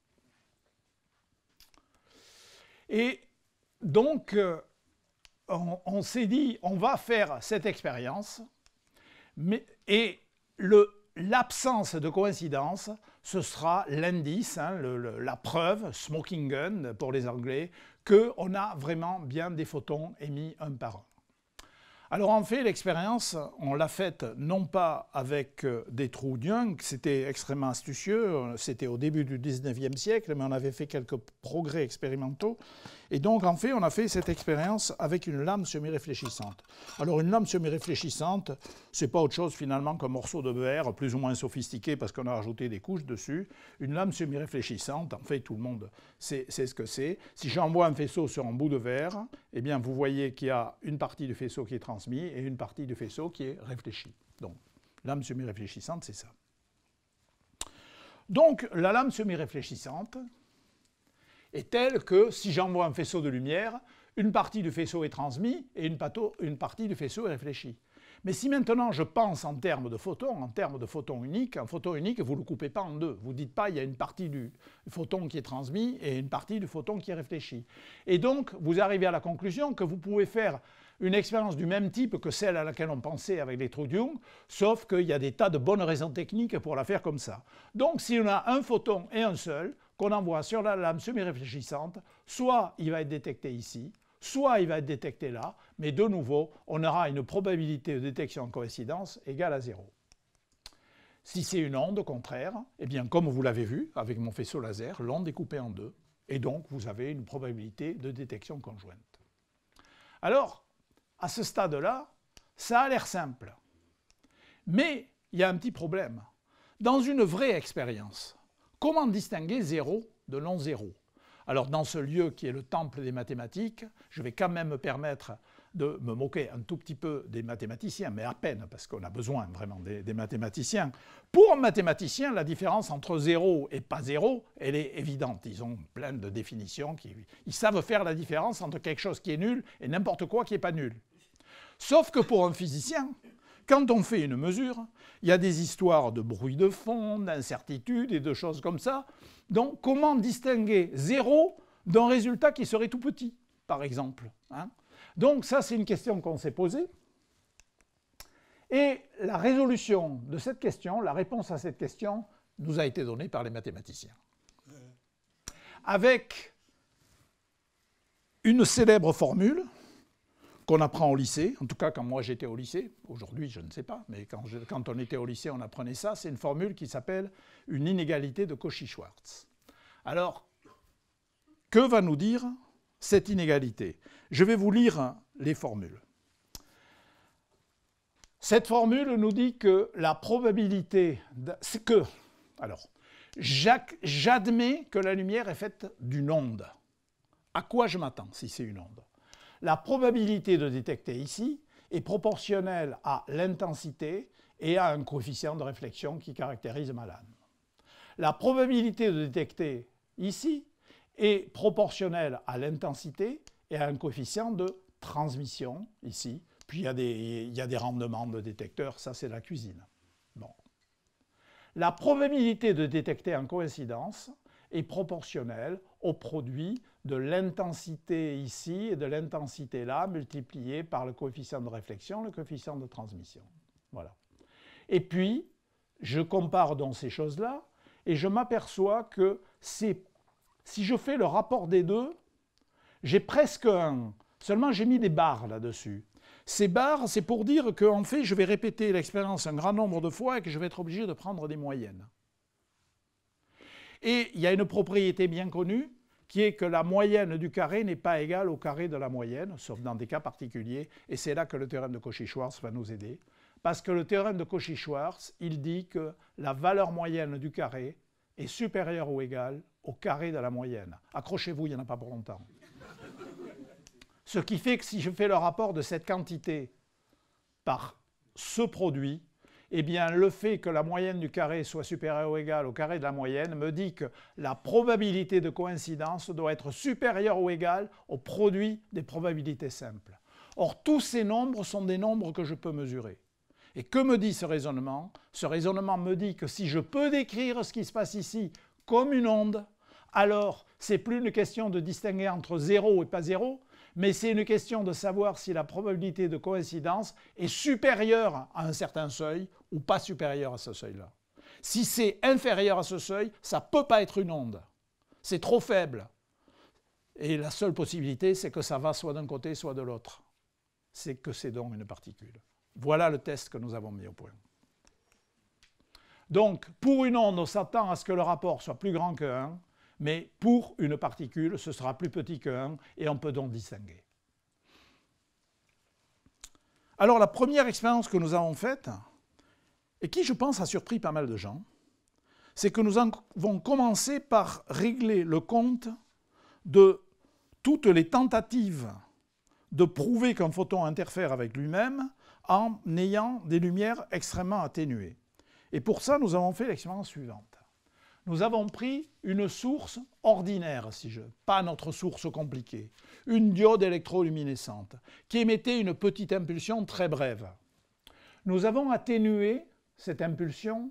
Et donc, euh, on, s'est dit, on va faire cette expérience, et l'absence de coïncidence, ce sera l'indice, hein, la preuve, smoking gun pour les Anglais, qu'on a vraiment bien des photons émis un par un. Alors en fait, l'expérience, on l'a faite non pas avec euh, des trous d'Young, c'était extrêmement astucieux, euh, c'était au début du 19e siècle, mais on avait fait quelques progrès expérimentaux. Et donc en fait, on a fait cette expérience avec une lame semi-réfléchissante. Alors une lame semi-réfléchissante, c'est pas autre chose finalement qu'un morceau de verre plus ou moins sophistiqué parce qu'on a rajouté des couches dessus. Une lame semi-réfléchissante, en fait, tout le monde sait, ce que c'est. Si j'envoie un faisceau sur un bout de verre, eh bien vous voyez qu'il y a une partie du faisceau qui est et une partie du faisceau qui est réfléchie. Donc, lame semi-réfléchissante, c'est ça. Donc, la lame semi-réfléchissante est telle que si j'envoie un faisceau de lumière, une partie du faisceau est transmise et une, une partie du faisceau est réfléchie. Mais si maintenant je pense en termes de photons, en termes de photons uniques, un photon unique, vous ne le coupez pas en deux. Vous ne dites pas il y a une partie du photon qui est transmis et une partie du photon qui est réfléchi. Et donc, vous arrivez à la conclusion que vous pouvez faire une expérience du même type que celle à laquelle on pensait avec les trous de Young, sauf qu'il y a des tas de bonnes raisons techniques pour la faire comme ça. Donc si on a un photon et un seul, qu'on envoie sur la lame semi-réfléchissante, soit il va être détecté ici, soit il va être détecté là, mais de nouveau, on aura une probabilité de détection en coïncidence égale à zéro. Si c'est une onde, au contraire, eh bien, comme vous l'avez vu avec mon faisceau laser, l'onde est coupée en deux, et donc vous avez une probabilité de détection conjointe. Alors, à ce stade-là, ça a l'air simple. Mais il y a un petit problème. Dans une vraie expérience, comment distinguer zéro de non-zéro Alors dans ce lieu qui est le temple des mathématiques, je vais quand même me permettre de me moquer un tout petit peu des mathématiciens, mais à peine, parce qu'on a besoin vraiment des, mathématiciens. Pour un mathématicien, la différence entre zéro et pas zéro, elle est évidente. Ils ont plein de définitions. ils savent faire la différence entre quelque chose qui est nul et n'importe quoi qui n'est pas nul. Sauf que pour un physicien, quand on fait une mesure, il y a des histoires de bruit de fond, d'incertitude et de choses comme ça. Donc comment distinguer zéro d'un résultat qui serait tout petit, par exemple hein donc ça, c'est une question qu'on s'est posée. Et la résolution de cette question, la réponse à cette question, nous a été donnée par les mathématiciens. Avec une célèbre formule qu'on apprend au lycée, en tout cas quand moi j'étais au lycée, aujourd'hui je ne sais pas, mais quand, on était au lycée on apprenait ça, c'est une formule qui s'appelle une inégalité de Cauchy-Schwarz. Alors, que va nous dire cette inégalité. Je vais vous lire hein, les formules. Cette formule nous dit que la probabilité c'est que alors j'admets que la lumière est faite d'une onde. À quoi je m'attends si c'est une onde La probabilité de détecter ici est proportionnelle à l'intensité et à un coefficient de réflexion qui caractérise ma lame. La probabilité de détecter ici est proportionnel à l'intensité et à un coefficient de transmission ici. Puis il y a des, il y a des rendements de détecteurs, ça c'est la cuisine. Bon. La probabilité de détecter en coïncidence est proportionnelle au produit de l'intensité ici et de l'intensité là multiplié par le coefficient de réflexion, le coefficient de transmission. Voilà. Et puis, je compare donc ces choses-là et je m'aperçois que c'est si je fais le rapport des deux, j'ai presque un. Seulement, j'ai mis des barres là-dessus. Ces barres, c'est pour dire qu'en fait, je vais répéter l'expérience un grand nombre de fois et que je vais être obligé de prendre des moyennes. Et il y a une propriété bien connue qui est que la moyenne du carré n'est pas égale au carré de la moyenne, sauf dans des cas particuliers, et c'est là que le théorème de Cauchy-Schwarz va nous aider, parce que le théorème de Cauchy-Schwarz, il dit que la valeur moyenne du carré est supérieure ou égale au carré de la moyenne. Accrochez-vous, il n'y en a pas pour longtemps. Ce qui fait que si je fais le rapport de cette quantité par ce produit, eh bien le fait que la moyenne du carré soit supérieure ou égale au carré de la moyenne me dit que la probabilité de coïncidence doit être supérieure ou égale au produit des probabilités simples. Or, tous ces nombres sont des nombres que je peux mesurer. Et que me dit ce raisonnement Ce raisonnement me dit que si je peux décrire ce qui se passe ici comme une onde, alors ce n'est plus une question de distinguer entre 0 et pas 0, mais c'est une question de savoir si la probabilité de coïncidence est supérieure à un certain seuil ou pas supérieure à ce seuil-là. Si c'est inférieur à ce seuil, ça ne peut pas être une onde. C'est trop faible. Et la seule possibilité, c'est que ça va soit d'un côté, soit de l'autre. C'est que c'est donc une particule. Voilà le test que nous avons mis au point. Donc, pour une onde, on s'attend à ce que le rapport soit plus grand que 1 mais pour une particule, ce sera plus petit qu'un, et on peut donc distinguer. Alors la première expérience que nous avons faite, et qui je pense a surpris pas mal de gens, c'est que nous avons commencé par régler le compte de toutes les tentatives de prouver qu'un photon interfère avec lui-même en ayant des lumières extrêmement atténuées. Et pour ça, nous avons fait l'expérience suivante nous avons pris une source ordinaire, si je, pas notre source compliquée, une diode électroluminescente, qui émettait une petite impulsion très brève. Nous avons atténué cette impulsion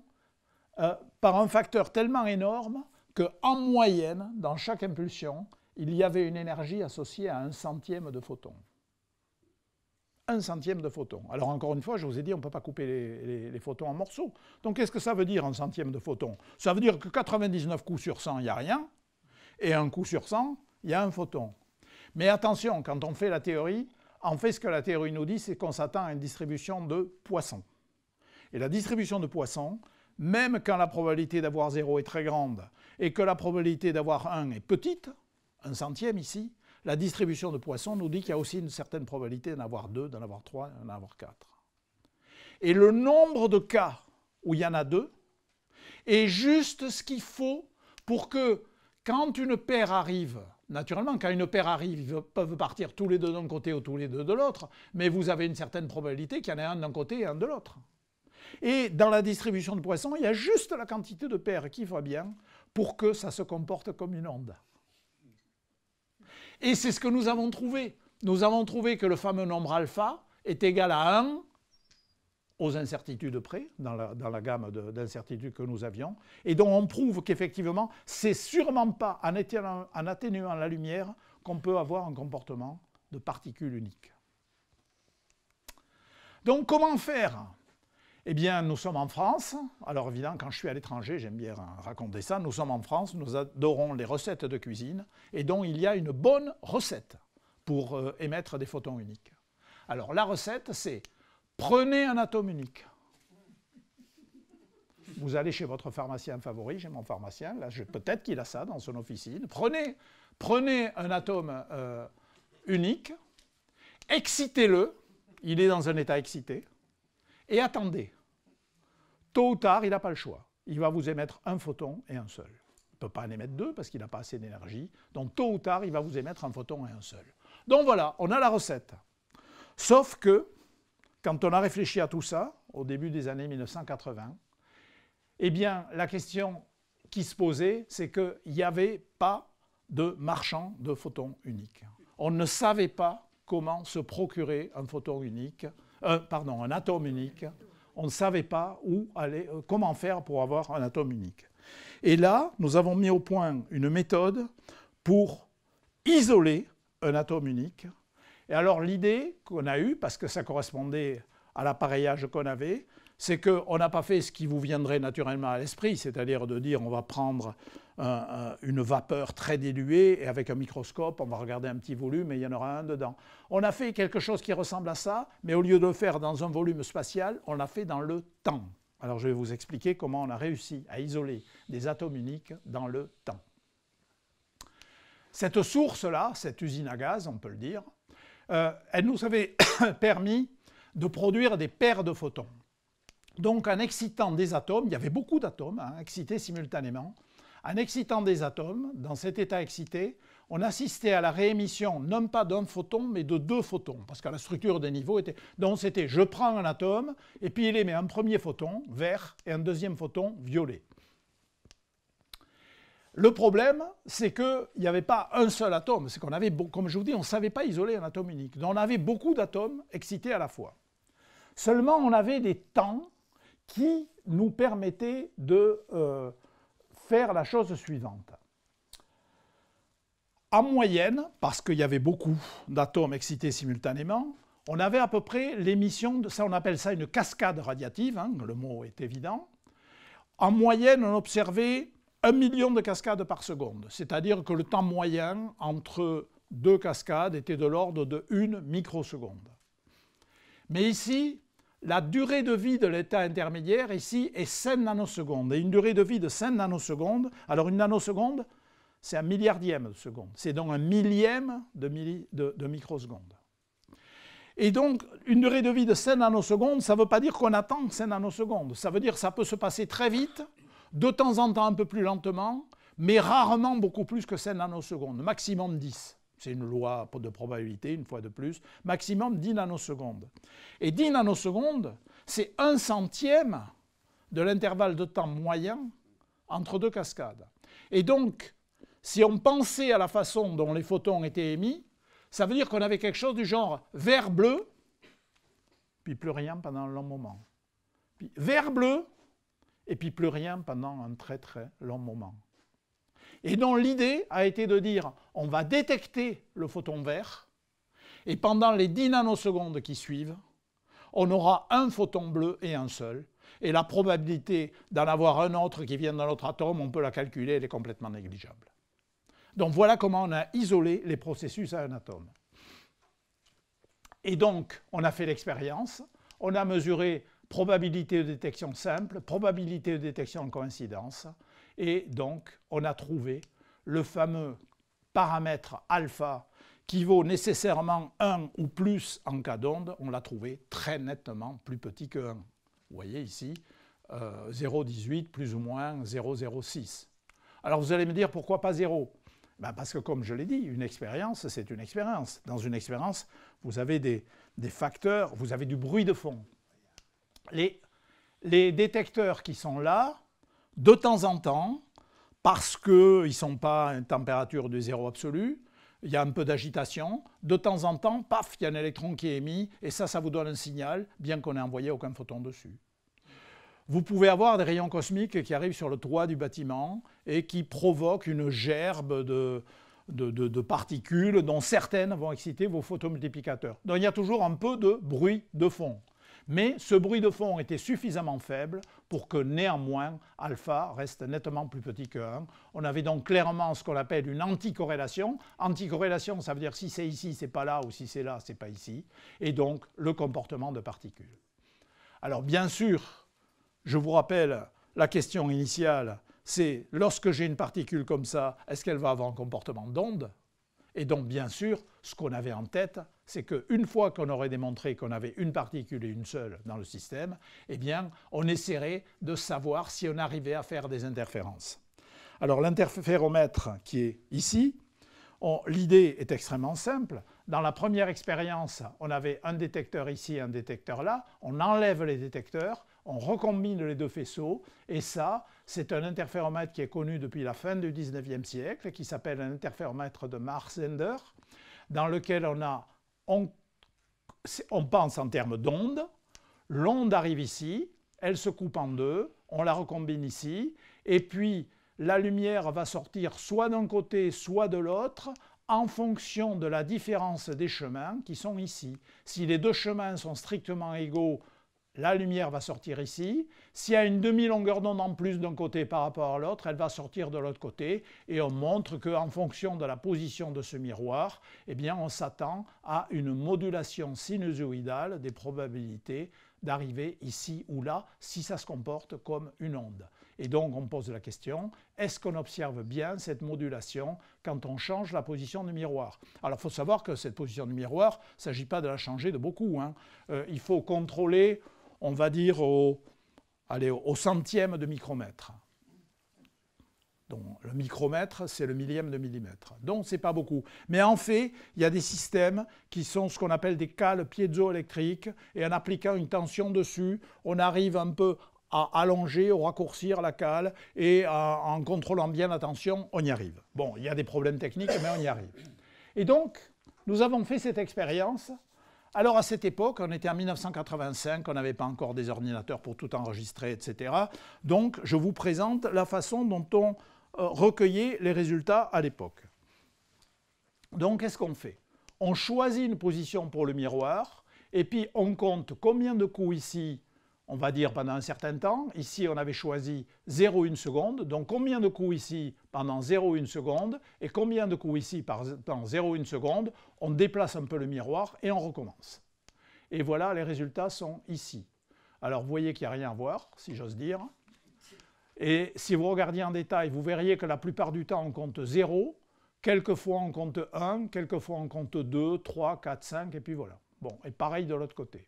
euh, par un facteur tellement énorme que, en moyenne, dans chaque impulsion, il y avait une énergie associée à un centième de photon un centième de photon. Alors encore une fois, je vous ai dit, on ne peut pas couper les, photons en morceaux. Donc qu'est-ce que ça veut dire un centième de photon Ça veut dire que 99 coups sur 100, il n'y a rien, et un coup sur 100, il y a un photon. Mais attention, quand on fait la théorie, on fait ce que la théorie nous dit, c'est qu'on s'attend à une distribution de Poisson. Et la distribution de Poisson, même quand la probabilité d'avoir 0 est très grande et que la probabilité d'avoir 1 est petite, un centième ici, la distribution de poissons nous dit qu'il y a aussi une certaine probabilité d'en avoir deux, d'en avoir trois, d'en avoir quatre. Et le nombre de cas où il y en a deux est juste ce qu'il faut pour que quand une paire arrive, naturellement, quand une paire arrive, ils peuvent partir tous les deux d'un côté ou tous les deux de l'autre, mais vous avez une certaine probabilité qu'il y en ait un d'un côté et un de l'autre. Et dans la distribution de poissons, il y a juste la quantité de paires qui va bien pour que ça se comporte comme une onde. Et c'est ce que nous avons trouvé. Nous avons trouvé que le fameux nombre alpha est égal à 1 aux incertitudes près, dans la, gamme d'incertitudes que nous avions, et dont on prouve qu'effectivement, c'est sûrement pas en en atténuant la lumière qu'on peut avoir un comportement de particules uniques. Donc comment faire eh bien, nous sommes en France. Alors évidemment, quand je suis à l'étranger, j'aime bien raconter ça. Nous sommes en France, nous adorons les recettes de cuisine, et donc il y a une bonne recette pour euh, émettre des photons uniques. Alors la recette, c'est prenez un atome unique. Vous allez chez votre pharmacien favori, j'ai mon pharmacien, là peut-être qu'il a ça dans son officine. Prenez, prenez un atome euh, unique, excitez-le, il est dans un état excité, et attendez, tôt ou tard, il n'a pas le choix. Il va vous émettre un photon et un seul. Il ne peut pas en émettre deux parce qu'il n'a pas assez d'énergie. Donc tôt ou tard, il va vous émettre un photon et un seul. Donc voilà, on a la recette. Sauf que, quand on a réfléchi à tout ça, au début des années 1980, eh bien, la question qui se posait, c'est qu'il n'y avait pas de marchand de photons uniques. On ne savait pas comment se procurer un photon unique euh, pardon, un atome unique. On ne savait pas où aller, euh, comment faire pour avoir un atome unique. Et là, nous avons mis au point une méthode pour isoler un atome unique. Et alors l'idée qu'on a eue, parce que ça correspondait à l'appareillage qu'on avait, c'est qu'on n'a pas fait ce qui vous viendrait naturellement à l'esprit, c'est-à-dire de dire on va prendre une vapeur très diluée et avec un microscope, on va regarder un petit volume et il y en aura un dedans. On a fait quelque chose qui ressemble à ça, mais au lieu de le faire dans un volume spatial, on l'a fait dans le temps. Alors je vais vous expliquer comment on a réussi à isoler des atomes uniques dans le temps. Cette source-là, cette usine à gaz, on peut le dire, euh, elle nous avait permis de produire des paires de photons. Donc en excitant des atomes, il y avait beaucoup d'atomes à hein, excités simultanément, en excitant des atomes, dans cet état excité, on assistait à la réémission non pas d'un photon, mais de deux photons, parce que la structure des niveaux était... Donc c'était je prends un atome, et puis il émet un premier photon, vert, et un deuxième photon, violet. Le problème, c'est qu'il n'y avait pas un seul atome, c'est qu'on avait, comme je vous dis, on ne savait pas isoler un atome unique. Donc on avait beaucoup d'atomes excités à la fois. Seulement, on avait des temps qui nous permettaient de... Euh, faire la chose suivante. En moyenne, parce qu'il y avait beaucoup d'atomes excités simultanément, on avait à peu près l'émission, de ça on appelle ça une cascade radiative, hein, le mot est évident. En moyenne, on observait un million de cascades par seconde, c'est-à-dire que le temps moyen entre deux cascades était de l'ordre de une microseconde. Mais ici, la durée de vie de l'état intermédiaire ici est 5 nanosecondes. Et une durée de vie de 5 nanosecondes, alors une nanoseconde, c'est un milliardième de seconde. C'est donc un millième de, microseconde. Et donc, une durée de vie de 5 nanosecondes, ça ne veut pas dire qu'on attend 5 nanosecondes. Ça veut dire que ça peut se passer très vite, de temps en temps un peu plus lentement, mais rarement beaucoup plus que 5 nanosecondes, maximum 10. C'est une loi de probabilité, une fois de plus, maximum 10 nanosecondes. Et 10 nanosecondes, c'est un centième de l'intervalle de temps moyen entre deux cascades. Et donc, si on pensait à la façon dont les photons étaient émis, ça veut dire qu'on avait quelque chose du genre vert-bleu, puis plus rien pendant un long moment. Puis vert-bleu, et puis plus rien pendant un très très long moment et dont l'idée a été de dire on va détecter le photon vert, et pendant les 10 nanosecondes qui suivent, on aura un photon bleu et un seul, et la probabilité d'en avoir un autre qui vient d'un autre atome, on peut la calculer, elle est complètement négligeable. Donc voilà comment on a isolé les processus à un atome. Et donc, on a fait l'expérience, on a mesuré probabilité de détection simple, probabilité de détection en coïncidence, et donc, on a trouvé le fameux paramètre alpha qui vaut nécessairement 1 ou plus en cas d'onde, on l'a trouvé très nettement plus petit que 1. Vous voyez ici, 0,18 euh, plus ou moins 0,06. Alors vous allez me dire pourquoi pas 0 ben, Parce que comme je l'ai dit, une expérience, c'est une expérience. Dans une expérience, vous avez des, facteurs, vous avez du bruit de fond. les détecteurs qui sont là, de temps en temps, parce qu'ils ne sont pas à une température de zéro absolu, il y a un peu d'agitation, de temps en temps, paf, il y a un électron qui est émis, et ça, ça vous donne un signal, bien qu'on n'ait envoyé aucun photon dessus. Vous pouvez avoir des rayons cosmiques qui arrivent sur le toit du bâtiment et qui provoquent une gerbe de, de particules dont certaines vont exciter vos photomultiplicateurs. Donc il y a toujours un peu de bruit de fond. Mais ce bruit de fond était suffisamment faible pour que néanmoins alpha reste nettement plus petit que 1. On avait donc clairement ce qu'on appelle une anticorrélation. Anticorrélation, ça veut dire si c'est ici, c'est pas là, ou si c'est là, c'est pas ici. Et donc le comportement de particules. Alors bien sûr, je vous rappelle la question initiale, c'est lorsque j'ai une particule comme ça, est-ce qu'elle va avoir un comportement d'onde Et donc bien sûr, ce qu'on avait en tête, c'est qu'une fois qu'on aurait démontré qu'on avait une particule et une seule dans le système, eh bien, on essaierait de savoir si on arrivait à faire des interférences. Alors l'interféromètre qui est ici, l'idée est extrêmement simple. Dans la première expérience, on avait un détecteur ici et un détecteur là. On enlève les détecteurs, on recombine les deux faisceaux, et ça, c'est un interféromètre qui est connu depuis la fin du 19e siècle, qui s'appelle un interféromètre de Mars-Zehnder dans lequel on a on, pense en termes d'onde. L'onde arrive ici, elle se coupe en deux, on la recombine ici, et puis la lumière va sortir soit d'un côté, soit de l'autre, en fonction de la différence des chemins qui sont ici. Si les deux chemins sont strictement égaux, la lumière va sortir ici. S'il y a une demi-longueur d'onde en plus d'un côté par rapport à l'autre, elle va sortir de l'autre côté. Et on montre qu'en fonction de la position de ce miroir, eh bien, on s'attend à une modulation sinusoïdale des probabilités d'arriver ici ou là si ça se comporte comme une onde. Et donc on pose la question, est-ce qu'on observe bien cette modulation quand on change la position du miroir Alors il faut savoir que cette position du miroir, il ne s'agit pas de la changer de beaucoup. Hein. Euh, il faut contrôler on va dire, au, allez, au centième de micromètre. le micromètre, c'est le millième de millimètre. Donc, ce n'est pas beaucoup. Mais en fait, il y a des systèmes qui sont ce qu'on appelle des cales piezoélectriques. Et en appliquant une tension dessus, on arrive un peu à allonger, ou raccourcir la cale. Et en contrôlant bien la tension, on y arrive. Bon, il y a des problèmes techniques, mais on y arrive. Et donc, nous avons fait cette expérience alors à cette époque, on était en 1985, on n'avait pas encore des ordinateurs pour tout enregistrer, etc. Donc je vous présente la façon dont on euh, recueillait les résultats à l'époque. Donc qu'est-ce qu'on fait On choisit une position pour le miroir, et puis on compte combien de coups ici on va dire, pendant un certain temps. Ici, on avait choisi 0,1 seconde. Donc combien de coups ici pendant 0,1 seconde et combien de coups ici pendant 0,1 seconde On déplace un peu le miroir et on recommence. Et voilà, les résultats sont ici. Alors vous voyez qu'il n'y a rien à voir, si j'ose dire. Et si vous regardiez en détail, vous verriez que la plupart du temps, on compte 0. Quelquefois, on compte 1. Quelquefois, on compte 2, 3, 4, 5. Et puis voilà. Bon, et pareil de l'autre côté.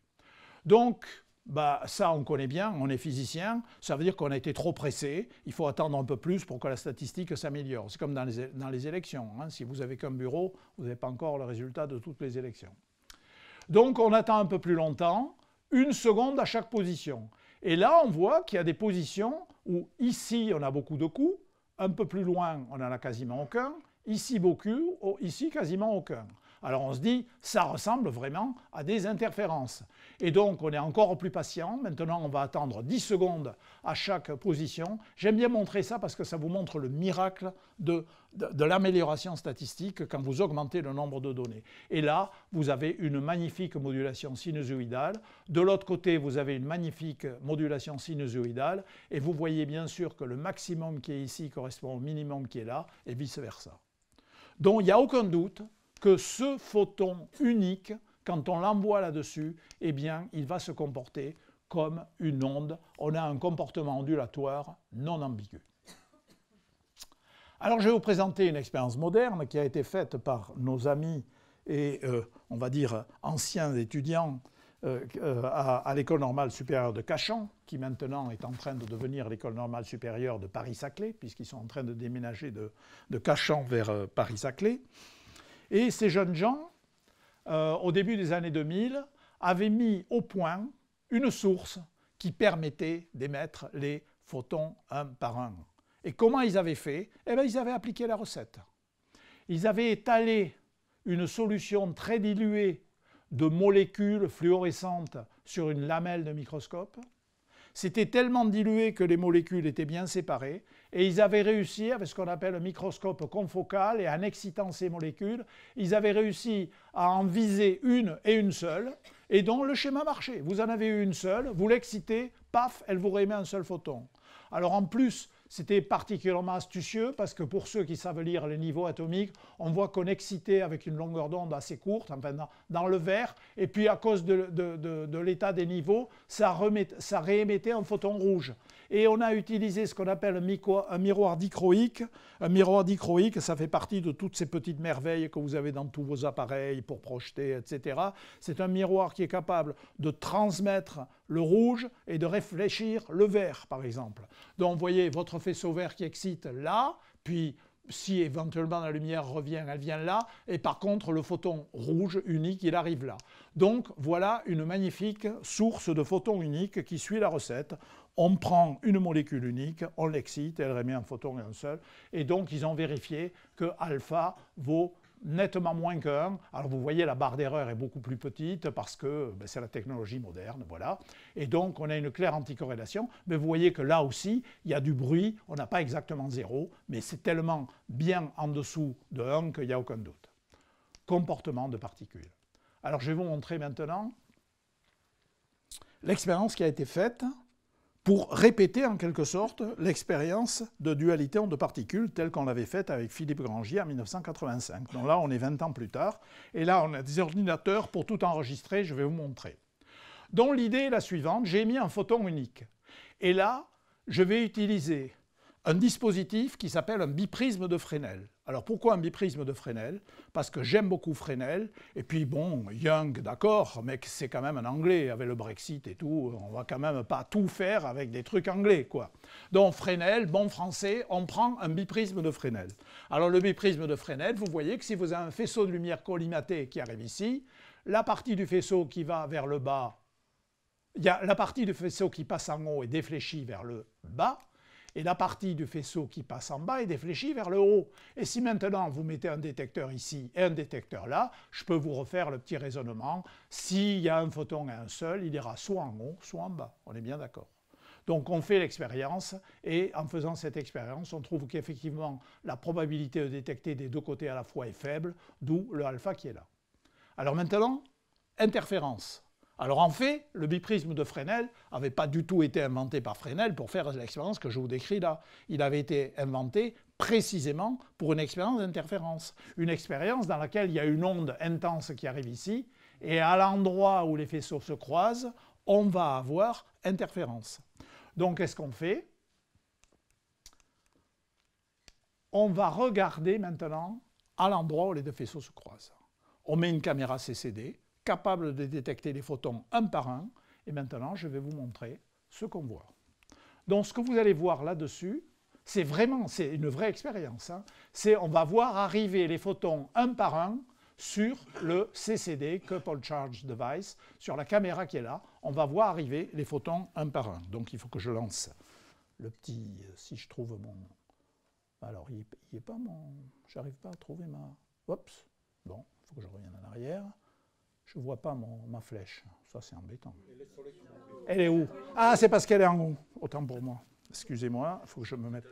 Donc, bah, ça on connaît bien, on est physicien, ça veut dire qu'on a été trop pressé, il faut attendre un peu plus pour que la statistique s'améliore. C'est comme dans les, élections, hein. si vous avez qu'un bureau, vous n'avez pas encore le résultat de toutes les élections. Donc on attend un peu plus longtemps, une seconde à chaque position. Et là on voit qu'il y a des positions où ici on a beaucoup de coups, un peu plus loin on n'en a quasiment aucun, ici beaucoup, oh, ici quasiment aucun. Alors on se dit, ça ressemble vraiment à des interférences. Et donc on est encore plus patient. Maintenant on va attendre 10 secondes à chaque position. J'aime bien montrer ça parce que ça vous montre le miracle de, de l'amélioration statistique quand vous augmentez le nombre de données. Et là, vous avez une magnifique modulation sinusoïdale. De l'autre côté, vous avez une magnifique modulation sinusoïdale. Et vous voyez bien sûr que le maximum qui est ici correspond au minimum qui est là et vice-versa. Donc il n'y a aucun doute que ce photon unique, quand on l'envoie là-dessus, eh bien, il va se comporter comme une onde. On a un comportement ondulatoire non ambigu. Alors, je vais vous présenter une expérience moderne qui a été faite par nos amis et, euh, on va dire, anciens étudiants euh, euh, à, l'école normale supérieure de Cachan, qui maintenant est en train de devenir l'école normale supérieure de Paris-Saclay, puisqu'ils sont en train de déménager de, de Cachan vers Paris-Saclay. Et ces jeunes gens, euh, au début des années 2000, avaient mis au point une source qui permettait d'émettre les photons un par un. Et comment ils avaient fait Eh bien, ils avaient appliqué la recette. Ils avaient étalé une solution très diluée de molécules fluorescentes sur une lamelle de microscope. C'était tellement dilué que les molécules étaient bien séparées et ils avaient réussi, avec ce qu'on appelle un microscope confocal et en excitant ces molécules, ils avaient réussi à en viser une et une seule, et donc le schéma marchait. Vous en avez eu une seule, vous l'excitez, paf, elle vous réémet un seul photon. Alors en plus, c'était particulièrement astucieux parce que pour ceux qui savent lire les niveaux atomiques, on voit qu'on excitait avec une longueur d'onde assez courte, enfin dans, le vert, et puis à cause de, l'état des niveaux, ça, remet, ça réémettait un photon rouge. Et on a utilisé ce qu'on appelle un, miroir dichroïque. Un miroir dichroïque, ça fait partie de toutes ces petites merveilles que vous avez dans tous vos appareils pour projeter, etc. C'est un miroir qui est capable de transmettre le rouge et de réfléchir le vert, par exemple. Donc, vous voyez votre faisceau vert qui excite là, puis si éventuellement la lumière revient, elle vient là, et par contre le photon rouge unique, il arrive là. Donc voilà une magnifique source de photons uniques qui suit la recette on prend une molécule unique, on l'excite, elle remet un photon et un seul, et donc ils ont vérifié que alpha vaut nettement moins que 1. Alors vous voyez, la barre d'erreur est beaucoup plus petite parce que ben, c'est la technologie moderne, voilà. Et donc on a une claire anticorrélation, mais vous voyez que là aussi, il y a du bruit, on n'a pas exactement zéro, mais c'est tellement bien en dessous de 1 qu'il n'y a aucun doute. Comportement de particules. Alors je vais vous montrer maintenant l'expérience qui a été faite pour répéter en quelque sorte l'expérience de dualité onde particules telle qu'on l'avait faite avec Philippe Grangier en 1985. Donc là, on est 20 ans plus tard, et là, on a des ordinateurs pour tout enregistrer, je vais vous montrer. Donc l'idée est la suivante, j'ai mis un photon unique, et là, je vais utiliser un dispositif qui s'appelle un biprisme de Fresnel. Alors pourquoi un biprisme de Fresnel Parce que j'aime beaucoup Fresnel, et puis bon, Young, d'accord, mais c'est quand même un anglais, avec le Brexit et tout, on va quand même pas tout faire avec des trucs anglais, quoi. Donc Fresnel, bon français, on prend un biprisme de Fresnel. Alors le biprisme de Fresnel, vous voyez que si vous avez un faisceau de lumière collimaté qui arrive ici, la partie du faisceau qui va vers le bas, il y a la partie du faisceau qui passe en haut et défléchit vers le bas, et la partie du faisceau qui passe en bas est défléchie vers le haut. Et si maintenant vous mettez un détecteur ici et un détecteur là, je peux vous refaire le petit raisonnement. S'il y a un photon et un seul, il ira soit en haut, soit en bas. On est bien d'accord. Donc on fait l'expérience et en faisant cette expérience, on trouve qu'effectivement la probabilité de détecter des deux côtés à la fois est faible, d'où le alpha qui est là. Alors maintenant, interférence. Alors en fait, le biprisme de Fresnel n'avait pas du tout été inventé par Fresnel pour faire l'expérience que je vous décris là. Il avait été inventé précisément pour une expérience d'interférence, une expérience dans laquelle il y a une onde intense qui arrive ici, et à l'endroit où les faisceaux se croisent, on va avoir interférence. Donc qu'est-ce qu'on fait On va regarder maintenant à l'endroit où les deux faisceaux se croisent. On met une caméra CCD, capable de détecter les photons un par un. Et maintenant, je vais vous montrer ce qu'on voit. Donc ce que vous allez voir là-dessus, c'est vraiment, c'est une vraie expérience. Hein. C'est on va voir arriver les photons un par un sur le CCD, Couple Charge Device, sur la caméra qui est là. On va voir arriver les photons un par un. Donc il faut que je lance le petit, euh, si je trouve mon... Alors il a pas mon... J'arrive pas à trouver ma... Oups. Bon, il faut que je revienne en arrière. Je ne vois pas ma flèche. Ça, c'est embêtant. Elle est où Ah, c'est parce qu'elle est en haut. Autant pour moi. Excusez-moi, il faut que je me mette.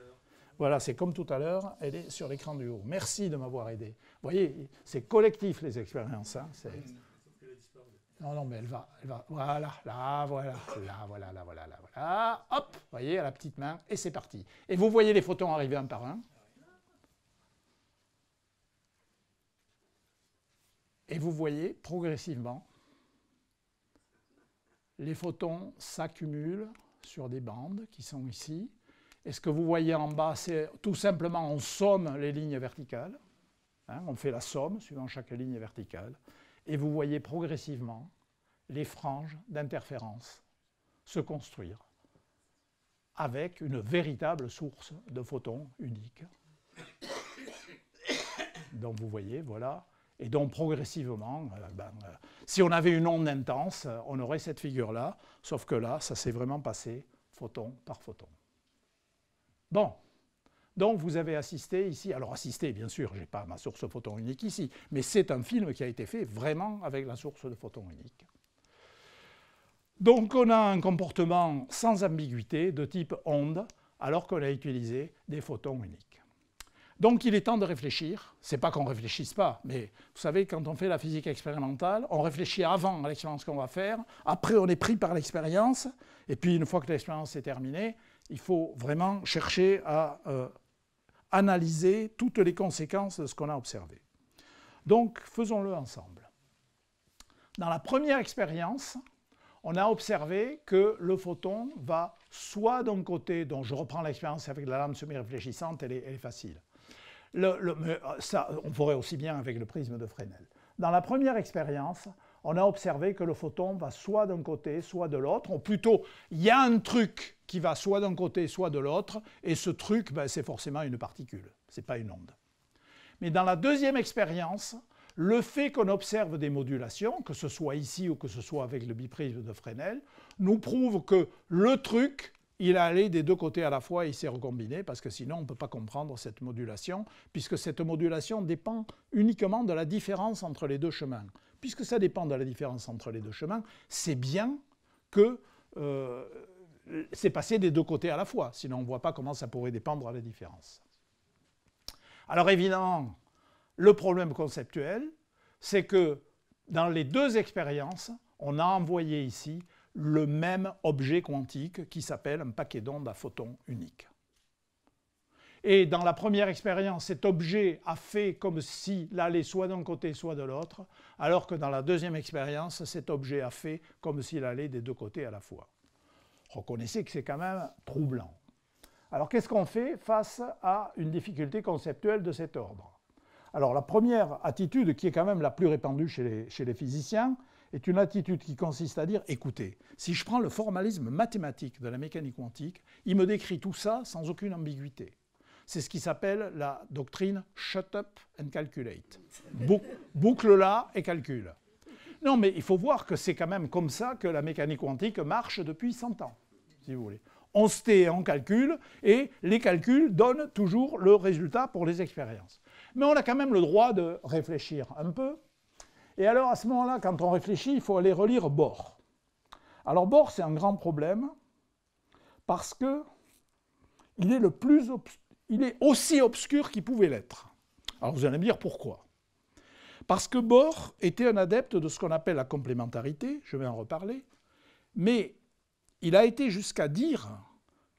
Voilà, c'est comme tout à l'heure, elle est sur l'écran du haut. Merci de m'avoir aidé. Vous voyez, c'est collectif les expériences. Hein, non, non, mais elle va, va. Voilà, là, voilà, là, voilà, là, voilà, là, voilà. Hop, vous voyez, à la petite main, et c'est parti. Et vous voyez les photons arriver un par un. Et vous voyez progressivement, les photons s'accumulent sur des bandes qui sont ici. Et ce que vous voyez en bas, c'est tout simplement on somme les lignes verticales. Hein, on fait la somme suivant chaque ligne verticale. Et vous voyez progressivement les franges d'interférence se construire avec une véritable source de photons unique. Donc vous voyez, voilà et donc progressivement, euh, ben, euh, si on avait une onde intense, euh, on aurait cette figure-là, sauf que là, ça s'est vraiment passé photon par photon. Bon, donc vous avez assisté ici, alors assisté bien sûr, je n'ai pas ma source photon unique ici, mais c'est un film qui a été fait vraiment avec la source de photon unique. Donc on a un comportement sans ambiguïté de type onde alors qu'on a utilisé des photons uniques. Donc il est temps de réfléchir. C'est pas qu'on ne réfléchisse pas, mais vous savez, quand on fait la physique expérimentale, on réfléchit avant à l'expérience qu'on va faire. Après, on est pris par l'expérience. Et puis, une fois que l'expérience est terminée, il faut vraiment chercher à euh, analyser toutes les conséquences de ce qu'on a observé. Donc, faisons-le ensemble. Dans la première expérience, on a observé que le photon va soit d'un côté, dont je reprends l'expérience avec la lame semi-réfléchissante, elle est, facile, euh, ça, on pourrait aussi bien avec le prisme de Fresnel. Dans la première expérience, on a observé que le photon va soit d'un côté, soit de l'autre, ou plutôt, il y a un truc qui va soit d'un côté, soit de l'autre, et ce truc, ben, c'est forcément une particule, ce n'est pas une onde. Mais dans la deuxième expérience, le fait qu'on observe des modulations, que ce soit ici ou que ce soit avec le biprisme de Fresnel, nous prouve que le truc il allé des deux côtés à la fois et il s'est recombiné parce que sinon on ne peut pas comprendre cette modulation puisque cette modulation dépend uniquement de la différence entre les deux chemins. Puisque ça dépend de la différence entre les deux chemins, c'est bien que euh, c'est passé des deux côtés à la fois, sinon on ne voit pas comment ça pourrait dépendre de la différence. Alors évidemment, le problème conceptuel, c'est que dans les deux expériences, on a envoyé ici le même objet quantique qui s'appelle un paquet d'ondes à photons uniques. Et dans la première expérience, cet objet a fait comme s'il allait soit d'un côté, soit de l'autre, alors que dans la deuxième expérience, cet objet a fait comme s'il allait des deux côtés à la fois. Reconnaissez que c'est quand même troublant. Alors qu'est-ce qu'on fait face à une difficulté conceptuelle de cet ordre Alors la première attitude, qui est quand même la plus répandue chez les, chez les physiciens, est une attitude qui consiste à dire, écoutez, si je prends le formalisme mathématique de la mécanique quantique, il me décrit tout ça sans aucune ambiguïté. C'est ce qui s'appelle la doctrine shut up and calculate. boucle là et calcule. Non, mais il faut voir que c'est quand même comme ça que la mécanique quantique marche depuis 100 ans, si vous voulez. On se tait et on calcule, et les calculs donnent toujours le résultat pour les expériences. Mais on a quand même le droit de réfléchir un peu, et alors, à ce moment-là, quand on réfléchit, il faut aller relire Bohr. Alors, Bohr, c'est un grand problème parce que il est, le plus il est aussi obscur qu'il pouvait l'être. Alors, vous allez me dire pourquoi. Parce que Bohr était un adepte de ce qu'on appelle la complémentarité, je vais en reparler, mais il a été jusqu'à dire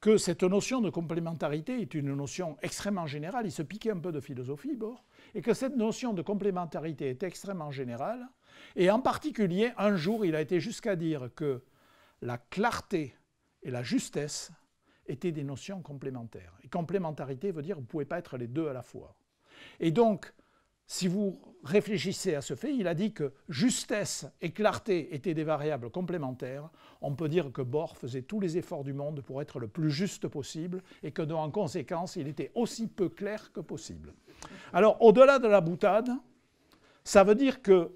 que cette notion de complémentarité est une notion extrêmement générale, il se piquait un peu de philosophie, Bohr, et que cette notion de complémentarité est extrêmement générale, et en particulier, un jour, il a été jusqu'à dire que la clarté et la justesse étaient des notions complémentaires. Et complémentarité veut dire que vous ne pouvez pas être les deux à la fois. Et donc, si vous réfléchissez à ce fait, il a dit que justesse et clarté étaient des variables complémentaires. On peut dire que Bohr faisait tous les efforts du monde pour être le plus juste possible et que, en conséquence, il était aussi peu clair que possible. Alors, au-delà de la boutade, ça veut dire que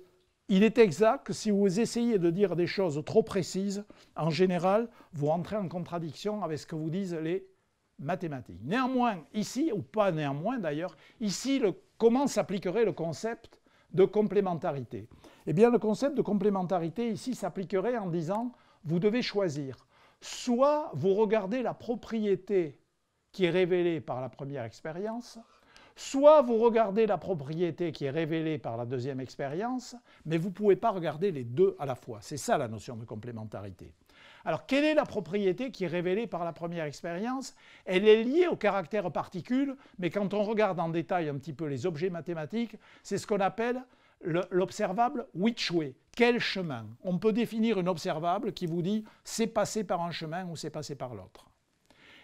il est exact que si vous essayez de dire des choses trop précises, en général, vous rentrez en contradiction avec ce que vous disent les mathématiques. Néanmoins, ici, ou pas néanmoins d'ailleurs, ici, le Comment s'appliquerait le concept de complémentarité Eh bien, le concept de complémentarité ici s'appliquerait en disant, vous devez choisir. Soit vous regardez la propriété qui est révélée par la première expérience, soit vous regardez la propriété qui est révélée par la deuxième expérience, mais vous ne pouvez pas regarder les deux à la fois. C'est ça la notion de complémentarité. Alors, quelle est la propriété qui est révélée par la première expérience Elle est liée au caractère particule, mais quand on regarde en détail un petit peu les objets mathématiques, c'est ce qu'on appelle l'observable which way, quel chemin. On peut définir une observable qui vous dit c'est passé par un chemin ou c'est passé par l'autre.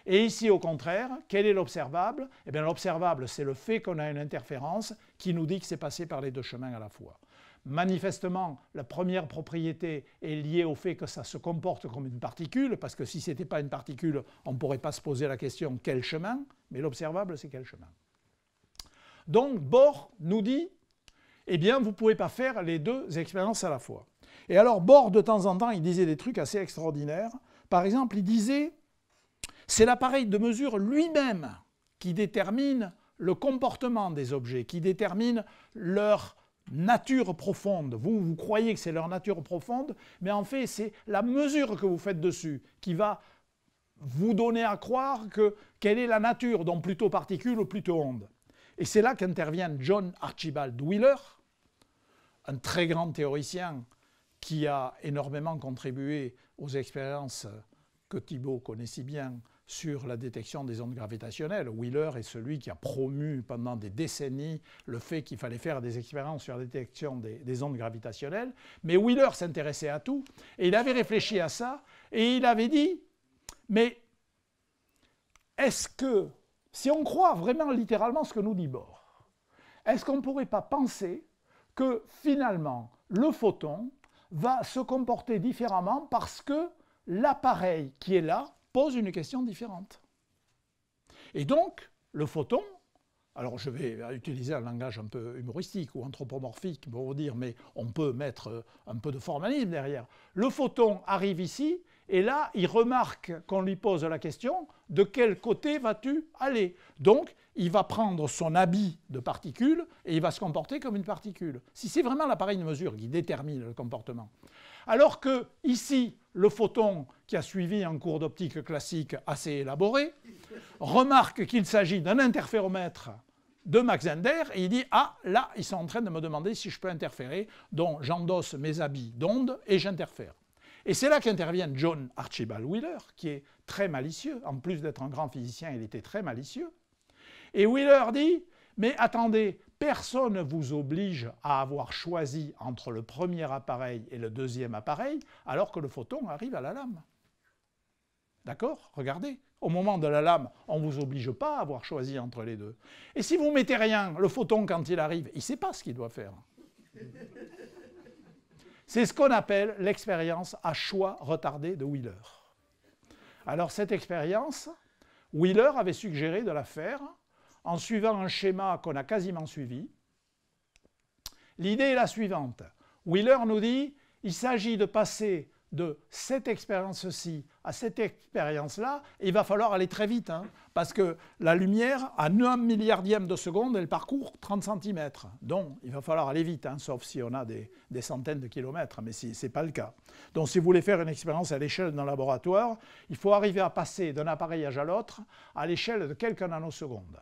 Et ici, au contraire, quel est l'observable Eh bien, l'observable, c'est le fait qu'on a une interférence qui nous dit que c'est passé par les deux chemins à la fois. Manifestement, la première propriété est liée au fait que ça se comporte comme une particule, parce que si ce n'était pas une particule, on ne pourrait pas se poser la question quel chemin, mais l'observable, c'est quel chemin. Donc Bohr nous dit, eh bien, vous ne pouvez pas faire les deux expériences à la fois. Et alors Bohr, de temps en temps, il disait des trucs assez extraordinaires. Par exemple, il disait, c'est l'appareil de mesure lui-même qui détermine le comportement des objets, qui détermine leur nature profonde. Vous, vous croyez que c'est leur nature profonde, mais en fait, c'est la mesure que vous faites dessus qui va vous donner à croire que quelle est la nature, donc plutôt particule ou plutôt onde. Et c'est là qu'intervient John Archibald Wheeler, un très grand théoricien qui a énormément contribué aux expériences que Thibault connaît si bien sur la détection des ondes gravitationnelles. Wheeler est celui qui a promu pendant des décennies le fait qu'il fallait faire des expériences sur la détection des, ondes gravitationnelles. Mais Wheeler s'intéressait à tout et il avait réfléchi à ça et il avait dit, mais est-ce que, si on croit vraiment littéralement ce que nous dit Bohr, est-ce qu'on ne pourrait pas penser que finalement le photon va se comporter différemment parce que l'appareil qui est là pose une question différente. Et donc, le photon, alors je vais utiliser un langage un peu humoristique ou anthropomorphique pour vous dire, mais on peut mettre euh, un peu de formalisme derrière. Le photon arrive ici et là, il remarque qu'on lui pose la question, de quel côté vas-tu aller Donc, il va prendre son habit de particule et il va se comporter comme une particule. Si c'est vraiment l'appareil de mesure qui détermine le comportement. Alors que ici, le photon qui a suivi un cours d'optique classique assez élaboré remarque qu'il s'agit d'un interféromètre de Max Zender et il dit Ah, là, ils sont en train de me demander si je peux interférer, donc j'endosse mes habits d'onde et j'interfère. Et c'est là qu'intervient John Archibald Wheeler, qui est très malicieux. En plus d'être un grand physicien, il était très malicieux. Et Wheeler dit Mais attendez, Personne ne vous oblige à avoir choisi entre le premier appareil et le deuxième appareil, alors que le photon arrive à la lame. D'accord Regardez. Au moment de la lame, on ne vous oblige pas à avoir choisi entre les deux. Et si vous mettez rien, le photon, quand il arrive, il ne sait pas ce qu'il doit faire. C'est ce qu'on appelle l'expérience à choix retardé de Wheeler. Alors cette expérience, Wheeler avait suggéré de la faire en suivant un schéma qu'on a quasiment suivi. L'idée est la suivante. Wheeler nous dit il s'agit de passer de cette expérience-ci à cette expérience-là, il va falloir aller très vite, hein, parce que la lumière, à 9 milliardième de seconde, elle parcourt 30 cm. Donc, il va falloir aller vite, hein, sauf si on a des, centaines de kilomètres, mais si, ce n'est pas le cas. Donc, si vous voulez faire une expérience à l'échelle d'un laboratoire, il faut arriver à passer d'un appareillage à l'autre à l'échelle de quelques nanosecondes.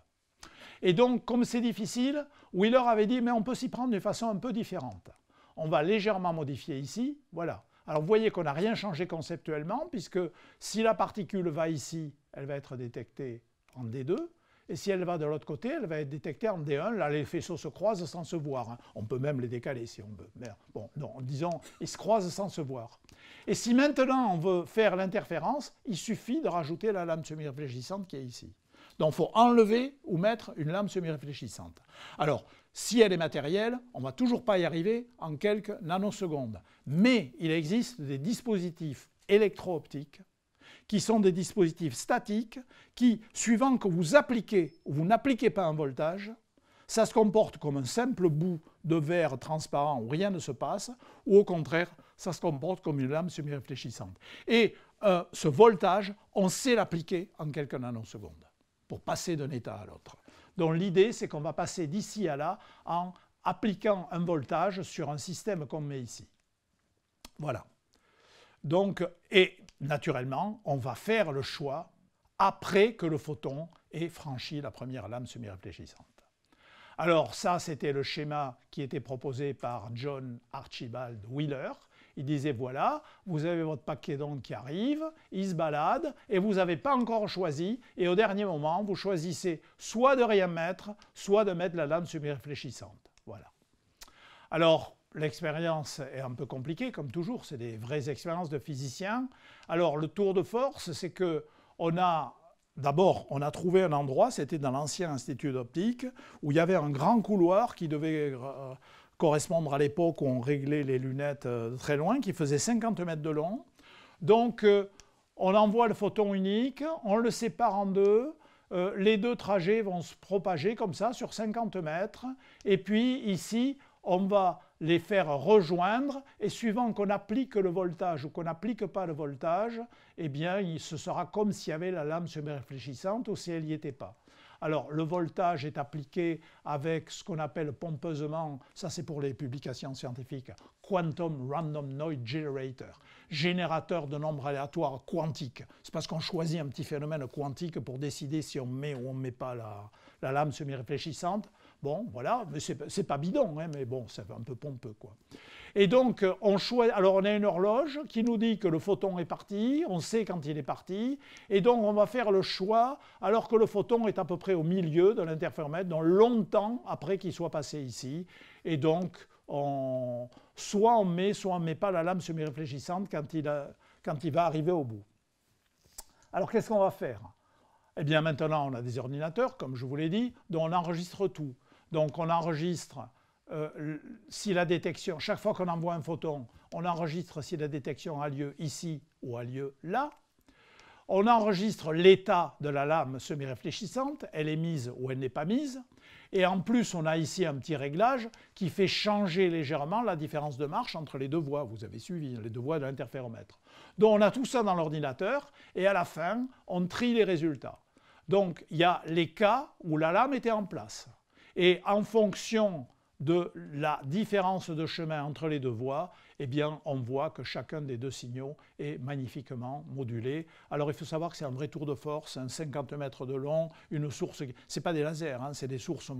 Et donc, comme c'est difficile, Wheeler avait dit, mais on peut s'y prendre d'une façon un peu différente. On va légèrement modifier ici, voilà. Alors vous voyez qu'on n'a rien changé conceptuellement, puisque si la particule va ici, elle va être détectée en D2, et si elle va de l'autre côté, elle va être détectée en D1. Là, les faisceaux se croisent sans se voir. Hein. On peut même les décaler si on veut. Mais bon, non, disons, ils se croisent sans se voir. Et si maintenant on veut faire l'interférence, il suffit de rajouter la lame semi-réfléchissante qui est ici. Donc il faut enlever ou mettre une lame semi-réfléchissante. Alors, si elle est matérielle, on ne va toujours pas y arriver en quelques nanosecondes. Mais il existe des dispositifs électro-optiques qui sont des dispositifs statiques qui, suivant que vous appliquez ou vous n'appliquez pas un voltage, ça se comporte comme un simple bout de verre transparent où rien ne se passe, ou au contraire, ça se comporte comme une lame semi-réfléchissante. Et euh, ce voltage, on sait l'appliquer en quelques nanosecondes pour passer d'un état à l'autre. Donc l'idée, c'est qu'on va passer d'ici à là en appliquant un voltage sur un système qu'on met ici. Voilà. Donc, et naturellement, on va faire le choix après que le photon ait franchi la première lame semi-réfléchissante. Alors ça, c'était le schéma qui était proposé par John Archibald Wheeler, il disait voilà, vous avez votre paquet d'ondes qui arrive, il se balade et vous n'avez pas encore choisi. Et au dernier moment, vous choisissez soit de rien mettre, soit de mettre la lame semi-réfléchissante. Voilà. Alors, L'expérience est un peu compliquée, comme toujours, c'est des vraies expériences de physiciens. Alors le tour de force, c'est que on a d'abord on a trouvé un endroit, c'était dans l'ancien institut d'optique, où il y avait un grand couloir qui devait euh, correspondre à l'époque où on réglait les lunettes euh, très loin, qui faisait 50 mètres de long. Donc, euh, on envoie le photon unique, on le sépare en deux, euh, les deux trajets vont se propager comme ça sur 50 mètres, et puis ici, on va les faire rejoindre, et suivant qu'on applique le voltage ou qu'on n'applique pas le voltage, eh bien, il se sera comme s'il y avait la lame semi-réfléchissante ou si elle n'y était pas. Alors le voltage est appliqué avec ce qu'on appelle pompeusement, ça c'est pour les publications scientifiques, Quantum Random Noise Generator, générateur de nombres aléatoires quantiques. C'est parce qu'on choisit un petit phénomène quantique pour décider si on met ou on ne met pas la, lame semi-réfléchissante. Bon, voilà, mais c'est pas bidon, hein, mais bon, c'est un peu pompeux, quoi. Et donc, euh, on choisit. Alors, on a une horloge qui nous dit que le photon est parti, on sait quand il est parti, et donc on va faire le choix, alors que le photon est à peu près au milieu de l'interféromètre, donc longtemps après qu'il soit passé ici. Et donc, soit on met, soit on ne met pas la lame semi-réfléchissante quand il va arriver au bout. Alors, qu'est-ce qu'on va faire Eh bien, maintenant, on a des ordinateurs, comme je vous l'ai dit, dont on enregistre tout. Donc, on enregistre euh, si la détection, chaque fois qu'on envoie un photon, on enregistre si la détection a lieu ici ou a lieu là. On enregistre l'état de la lame semi-réfléchissante, elle est mise ou elle n'est pas mise. Et en plus, on a ici un petit réglage qui fait changer légèrement la différence de marche entre les deux voies. Vous avez suivi les deux voies de l'interféromètre. Donc on a tout ça dans l'ordinateur et à la fin, on trie les résultats. Donc il y a les cas où la lame était en place. Et en fonction de la différence de chemin entre les deux voies, eh bien, on voit que chacun des deux signaux est magnifiquement modulé. Alors, il faut savoir que c'est un vrai tour de force, un 50 mètres de long, une source. ce C'est pas des lasers, hein, c'est des sources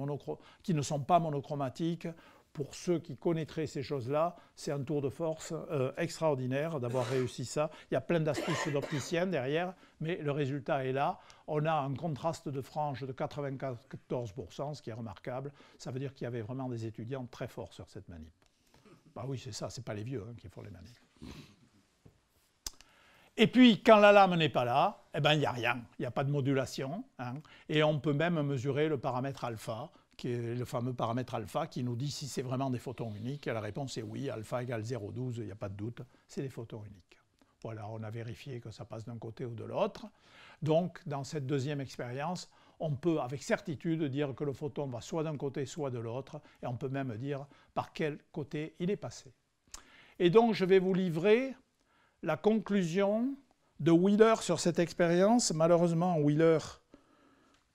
qui ne sont pas monochromatiques pour ceux qui connaîtraient ces choses-là, c'est un tour de force euh, extraordinaire d'avoir réussi ça. Il y a plein d'astuces d'opticiens derrière, mais le résultat est là. On a un contraste de frange de 94%, ce qui est remarquable. Ça veut dire qu'il y avait vraiment des étudiants très forts sur cette manip. Bah oui, c'est ça, c'est pas les vieux hein, qui font les manip. Et puis, quand la lame n'est pas là, eh ben, il n'y a rien, il n'y a pas de modulation. Hein. et on peut même mesurer le paramètre alpha, qui est le fameux paramètre alpha, qui nous dit si c'est vraiment des photons uniques. Et la réponse est oui, alpha égale 0,12, il n'y a pas de doute, c'est des photons uniques. Voilà, on a vérifié que ça passe d'un côté ou de l'autre. Donc, dans cette deuxième expérience, on peut avec certitude dire que le photon va soit d'un côté, soit de l'autre, et on peut même dire par quel côté il est passé. Et donc, je vais vous livrer la conclusion de Wheeler sur cette expérience. Malheureusement, Wheeler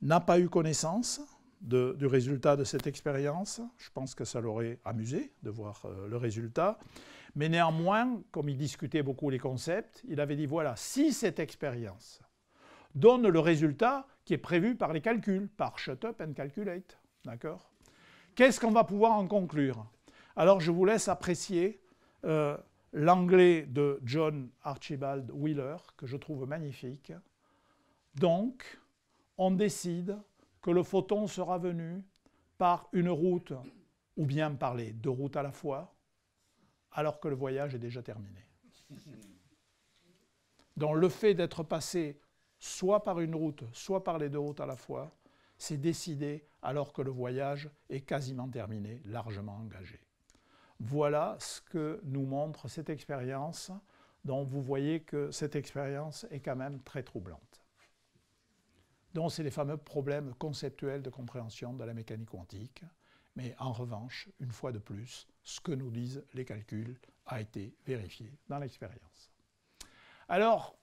n'a pas eu connaissance du résultat de cette expérience. Je pense que ça l'aurait amusé de voir euh, le résultat. Mais néanmoins, comme il discutait beaucoup les concepts, il avait dit voilà, si cette expérience donne le résultat qui est prévu par les calculs, par Shut Up and Calculate, d'accord Qu'est-ce qu'on va pouvoir en conclure Alors je vous laisse apprécier euh, l'anglais de John Archibald Wheeler, que je trouve magnifique. Donc, on décide que le photon sera venu par une route, ou bien par les deux routes à la fois, alors que le voyage est déjà terminé. Dans le fait d'être passé soit par une route, soit par les deux routes à la fois, c'est décidé alors que le voyage est quasiment terminé, largement engagé. Voilà ce que nous montre cette expérience, dont vous voyez que cette expérience est quand même très troublante. Donc c'est les fameux problèmes conceptuels de compréhension de la mécanique quantique. Mais en revanche, une fois de plus, ce que nous disent les calculs a été vérifié dans l'expérience. Alors,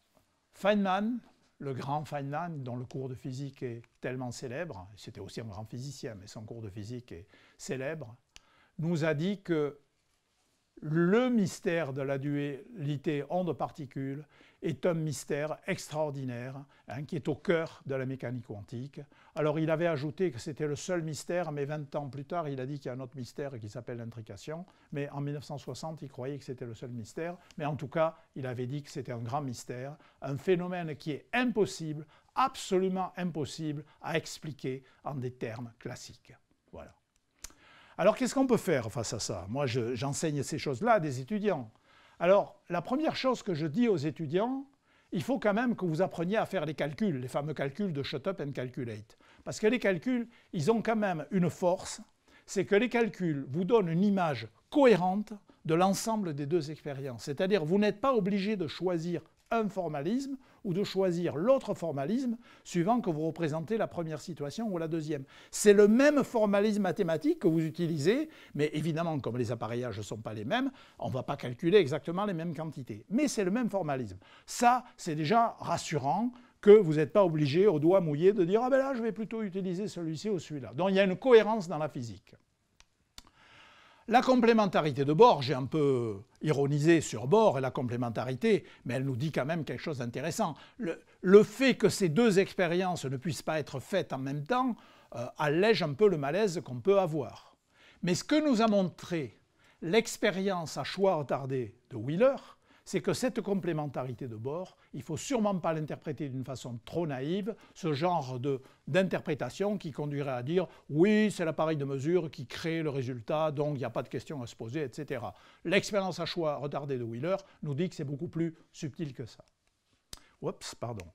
Feynman, le grand Feynman, dont le cours de physique est tellement célèbre, c'était aussi un grand physicien, mais son cours de physique est célèbre, nous a dit que le mystère de la dualité onde-particule est un mystère extraordinaire hein, qui est au cœur de la mécanique quantique. Alors il avait ajouté que c'était le seul mystère, mais 20 ans plus tard, il a dit qu'il y a un autre mystère qui s'appelle l'intrication. Mais en 1960, il croyait que c'était le seul mystère. Mais en tout cas, il avait dit que c'était un grand mystère, un phénomène qui est impossible, absolument impossible à expliquer en des termes classiques. Voilà. Alors qu'est-ce qu'on peut faire face à ça Moi, j'enseigne ces choses-là à des étudiants. Alors, la première chose que je dis aux étudiants, il faut quand même que vous appreniez à faire les calculs, les fameux calculs de Shut Up and Calculate. Parce que les calculs, ils ont quand même une force, c'est que les calculs vous donnent une image cohérente de l'ensemble des deux expériences. C'est-à-dire, vous n'êtes pas obligé de choisir un formalisme ou de choisir l'autre formalisme suivant que vous représentez la première situation ou la deuxième. C'est le même formalisme mathématique que vous utilisez, mais évidemment, comme les appareillages ne sont pas les mêmes, on ne va pas calculer exactement les mêmes quantités. Mais c'est le même formalisme. Ça, c'est déjà rassurant que vous n'êtes pas obligé au doigt mouillé de dire ah ben là je vais plutôt utiliser celui-ci ou celui-là. Donc il y a une cohérence dans la physique. La complémentarité de Bohr, j'ai un peu ironisé sur Bohr et la complémentarité, mais elle nous dit quand même quelque chose d'intéressant. Le, fait que ces deux expériences ne puissent pas être faites en même temps euh, allège un peu le malaise qu'on peut avoir. Mais ce que nous a montré l'expérience à choix retardé de Wheeler, c'est que cette complémentarité de bord, il ne faut sûrement pas l'interpréter d'une façon trop naïve, ce genre d'interprétation qui conduirait à dire oui, c'est l'appareil de mesure qui crée le résultat, donc il n'y a pas de question à se poser, etc. L'expérience à choix retardée de Wheeler nous dit que c'est beaucoup plus subtil que ça. Oups, pardon.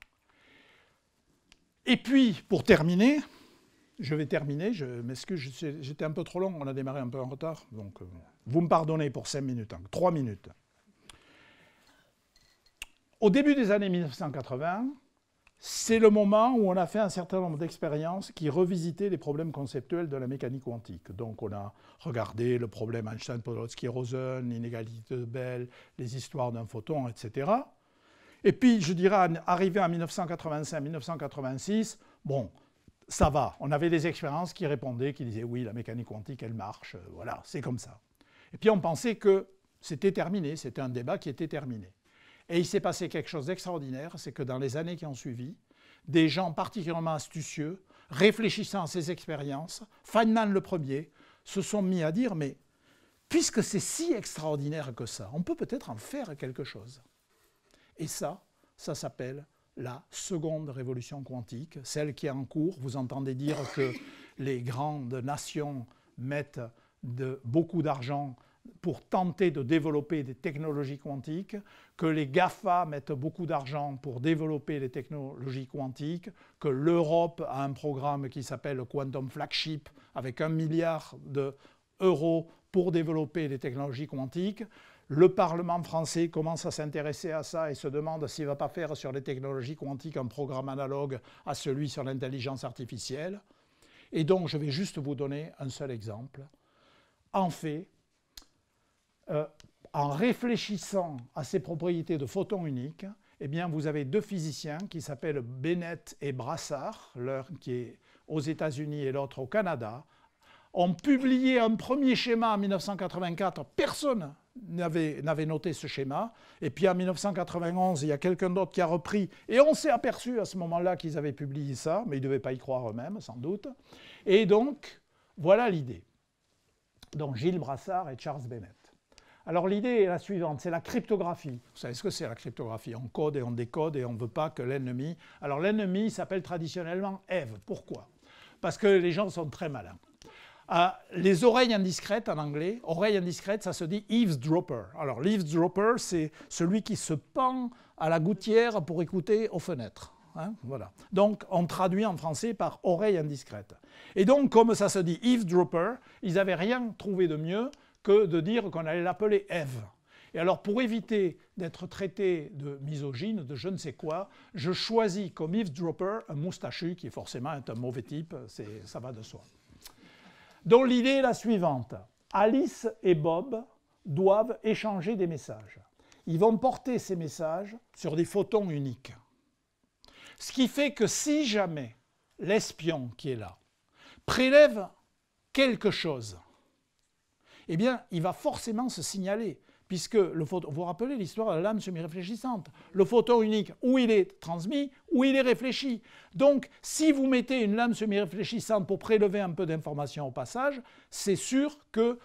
Et puis, pour terminer, je vais terminer, je m'excuse, j'étais un peu trop long, on a démarré un peu en retard, donc euh, vous me pardonnez pour cinq minutes, hein, trois minutes. Au début des années 1980, c'est le moment où on a fait un certain nombre d'expériences qui revisitaient les problèmes conceptuels de la mécanique quantique. Donc on a regardé le problème Einstein-Podolsky-Rosen, l'inégalité de Bell, les histoires d'un photon, etc. Et puis, je dirais, arrivé en 1985-1986, bon, ça va. On avait des expériences qui répondaient, qui disaient, oui, la mécanique quantique, elle marche, euh, voilà, c'est comme ça. Et puis on pensait que c'était terminé, c'était un débat qui était terminé. Et il s'est passé quelque chose d'extraordinaire, c'est que dans les années qui ont suivi, des gens particulièrement astucieux, réfléchissant à ces expériences, Feynman le premier, se sont mis à dire, mais puisque c'est si extraordinaire que ça, on peut peut-être en faire quelque chose. Et ça, ça s'appelle la seconde révolution quantique, celle qui est en cours. Vous entendez dire que les grandes nations mettent de, beaucoup d'argent pour tenter de développer des technologies quantiques, que les GAFA mettent beaucoup d'argent pour développer les technologies quantiques, que l'Europe a un programme qui s'appelle Quantum Flagship avec un milliard d'euros pour développer des technologies quantiques. Le Parlement français commence à s'intéresser à ça et se demande s'il ne va pas faire sur les technologies quantiques un programme analogue à celui sur l'intelligence artificielle. Et donc, je vais juste vous donner un seul exemple. En fait, euh, en réfléchissant à ces propriétés de photons uniques, eh bien, vous avez deux physiciens qui s'appellent Bennett et Brassard, l'un qui est aux États-Unis et l'autre au Canada, ont publié un premier schéma en 1984. Personne n'avait noté ce schéma. Et puis en 1991, il y a quelqu'un d'autre qui a repris. Et on s'est aperçu à ce moment-là qu'ils avaient publié ça, mais ils ne devaient pas y croire eux-mêmes, sans doute. Et donc, voilà l'idée. Donc Gilles Brassard et Charles Bennett. Alors l'idée est la suivante, c'est la cryptographie. Vous savez ce que c'est la cryptographie On code et on décode et on ne veut pas que l'ennemi... Alors l'ennemi s'appelle traditionnellement Eve. Pourquoi Parce que les gens sont très malins. Ah, les oreilles indiscrètes en anglais, oreilles indiscrètes, ça se dit eavesdropper. Alors l'eavesdropper, c'est celui qui se pend à la gouttière pour écouter aux fenêtres. Hein, voilà. Donc on traduit en français par oreilles indiscrètes. Et donc comme ça se dit eavesdropper, ils n'avaient rien trouvé de mieux que de dire qu'on allait l'appeler Eve. Et alors, pour éviter d'être traité de misogyne, de je ne sais quoi, je choisis comme eavesdropper un moustachu qui forcément est un mauvais type, ça va de soi. Donc l'idée est la suivante. Alice et Bob doivent échanger des messages. Ils vont porter ces messages sur des photons uniques. Ce qui fait que si jamais l'espion qui est là prélève quelque chose eh bien, il va forcément se signaler. Puisque, le vous vous rappelez l'histoire de la lame semi-réfléchissante, le photon unique, où il est transmis, où il est réfléchi. Donc, si vous mettez une lame semi-réfléchissante pour prélever un peu d'information au passage, c'est sûr que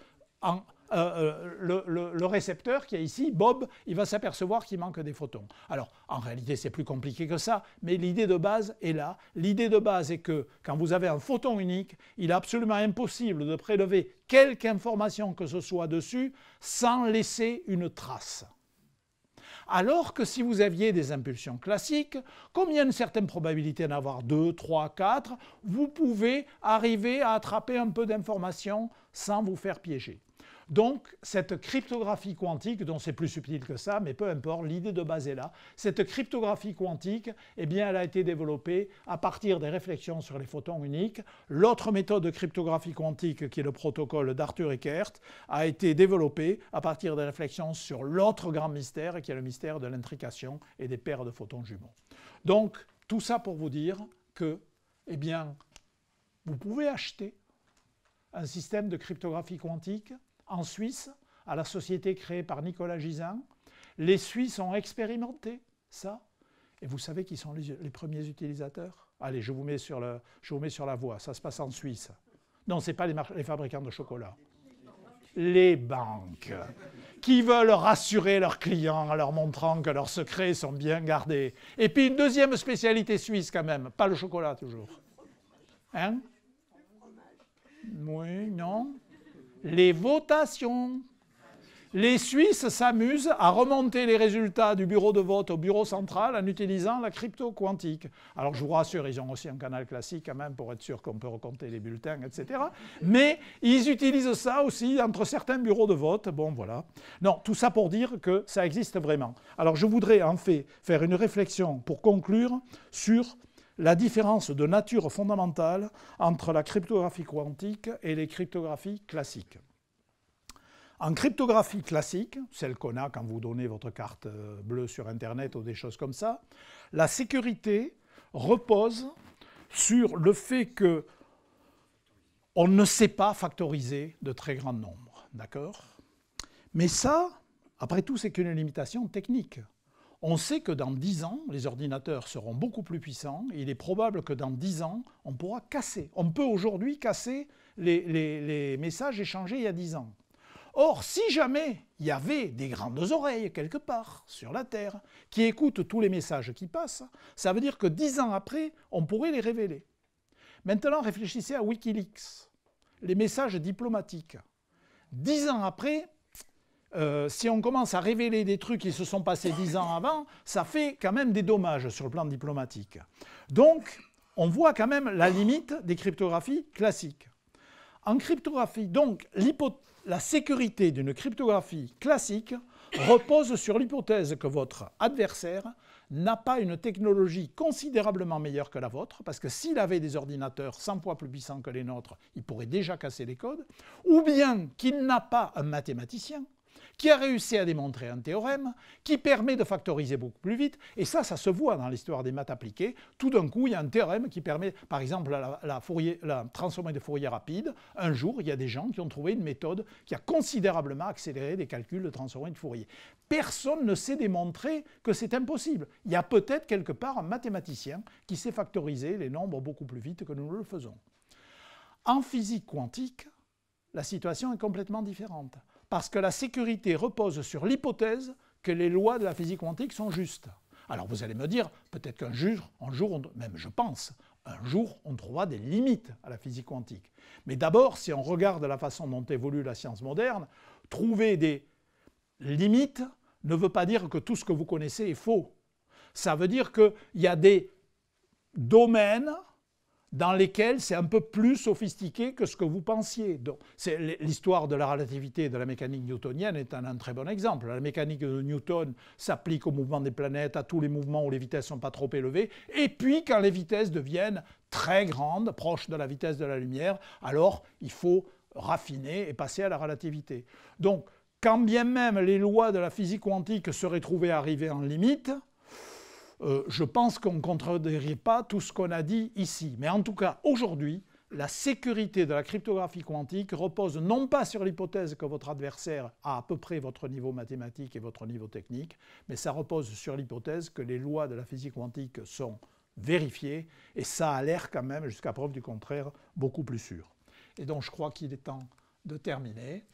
euh, euh, le, le, récepteur qui est ici, Bob, il va s'apercevoir qu'il manque des photons. Alors, en réalité, c'est plus compliqué que ça, mais l'idée de base est là. L'idée de base est que quand vous avez un photon unique, il est absolument impossible de prélever quelque information que ce soit dessus sans laisser une trace. Alors que si vous aviez des impulsions classiques, comme il y a une certaine probabilité d'en avoir 2, 3, 4, vous pouvez arriver à attraper un peu d'informations sans vous faire piéger. Donc cette cryptographie quantique, dont c'est plus subtil que ça, mais peu importe, l'idée de base est là, cette cryptographie quantique, eh bien, elle a été développée à partir des réflexions sur les photons uniques. L'autre méthode de cryptographie quantique, qui est le protocole d'Arthur Eckert, a été développée à partir des réflexions sur l'autre grand mystère, qui est le mystère de l'intrication et des paires de photons jumeaux. Donc tout ça pour vous dire que, eh bien, vous pouvez acheter un système de cryptographie quantique en Suisse, à la société créée par Nicolas Gisin. Les Suisses ont expérimenté ça. Et vous savez qui sont les, premiers utilisateurs Allez, je vous, mets sur le, je vous mets sur la voie. Ça se passe en Suisse. Non, ce n'est pas les, les fabricants de chocolat. Les banques, qui veulent rassurer leurs clients en leur montrant que leurs secrets sont bien gardés. Et puis une deuxième spécialité suisse quand même, pas le chocolat toujours. Hein Oui, non les votations. Les Suisses s'amusent à remonter les résultats du bureau de vote au bureau central en utilisant la crypto-quantique. Alors je vous rassure, ils ont aussi un canal classique quand même pour être sûr qu'on peut recompter les bulletins, etc. Mais ils utilisent ça aussi entre certains bureaux de vote. Bon, voilà. Non, tout ça pour dire que ça existe vraiment. Alors je voudrais en fait faire une réflexion pour conclure sur la différence de nature fondamentale entre la cryptographie quantique et les cryptographies classiques. En cryptographie classique, celle qu'on a quand vous donnez votre carte euh, bleue sur Internet ou des choses comme ça, la sécurité repose sur le fait que on ne sait pas factoriser de très grands nombres, d'accord Mais ça, après tout, c'est qu'une limitation technique. On sait que dans dix ans, les ordinateurs seront beaucoup plus puissants il est probable que dans dix ans, on pourra casser. On peut aujourd'hui casser les, messages échangés il y a dix ans. Or, si jamais il y avait des grandes oreilles quelque part sur la Terre qui écoutent tous les messages qui passent, ça veut dire que dix ans après, on pourrait les révéler. Maintenant, réfléchissez à Wikileaks, les messages diplomatiques. Dix ans après, euh, si on commence à révéler des trucs qui se sont passés dix ans avant, ça fait quand même des dommages sur le plan diplomatique. Donc, on voit quand même la limite des cryptographies classiques. En cryptographie, donc, la sécurité d'une cryptographie classique repose sur l'hypothèse que votre adversaire n'a pas une technologie considérablement meilleure que la vôtre, parce que s'il avait des ordinateurs 100 fois plus puissants que les nôtres, il pourrait déjà casser les codes, ou bien qu'il n'a pas un mathématicien, qui a réussi à démontrer un théorème, qui permet de factoriser beaucoup plus vite. Et ça, ça se voit dans l'histoire des maths appliquées. Tout d'un coup, il y a un théorème qui permet, par exemple, la, transformée de Fourier rapide. Un jour, il y a des gens qui ont trouvé une méthode qui a considérablement accéléré des calculs de transformée de Fourier. Personne ne sait démontrer que c'est impossible. Il y a peut-être quelque part un mathématicien qui sait factoriser les nombres beaucoup plus vite que nous le faisons. En physique quantique, la situation est complètement différente parce que la sécurité repose sur l'hypothèse que les lois de la physique quantique sont justes. Alors vous allez me dire, peut-être qu'un jour, même je pense, un jour on trouvera des limites à la physique quantique. Mais d'abord, si on regarde la façon dont évolue la science moderne, trouver des limites ne veut pas dire que tout ce que vous connaissez est faux. Ça veut dire qu'il y a des domaines dans lesquels c'est un peu plus sophistiqué que ce que vous pensiez. l'histoire de la relativité et de la mécanique newtonienne est un, un très bon exemple. La mécanique de Newton s'applique au mouvement des planètes, à tous les mouvements où les vitesses ne sont pas trop élevées. Et puis, quand les vitesses deviennent très grandes, proches de la vitesse de la lumière, alors il faut raffiner et passer à la relativité. Donc, quand bien même les lois de la physique quantique seraient trouvées arrivées en limite, euh, je pense qu'on ne contredirait pas tout ce qu'on a dit ici. Mais en tout cas, aujourd'hui, la sécurité de la cryptographie quantique repose non pas sur l'hypothèse que votre adversaire a à peu près votre niveau mathématique et votre niveau technique, mais ça repose sur l'hypothèse que les lois de la physique quantique sont vérifiées, et ça a l'air quand même, jusqu'à preuve du contraire, beaucoup plus sûr. Et donc je crois qu'il est temps de terminer.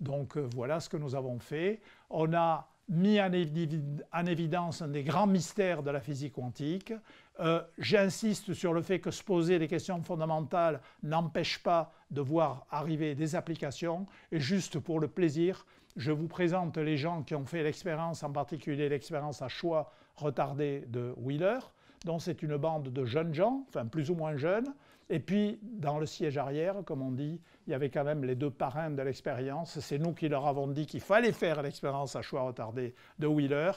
Donc euh, voilà ce que nous avons fait. On a mis en, évidence un des grands mystères de la physique quantique. Euh, j'insiste sur le fait que se poser des questions fondamentales n'empêche pas de voir arriver des applications. Et juste pour le plaisir, je vous présente les gens qui ont fait l'expérience, en particulier l'expérience à choix retardé de Wheeler, dont c'est une bande de jeunes gens, enfin plus ou moins jeunes, et puis, dans le siège arrière, comme on dit, il y avait quand même les deux parrains de l'expérience. C'est nous qui leur avons dit qu'il fallait faire l'expérience à choix retardé de Wheeler.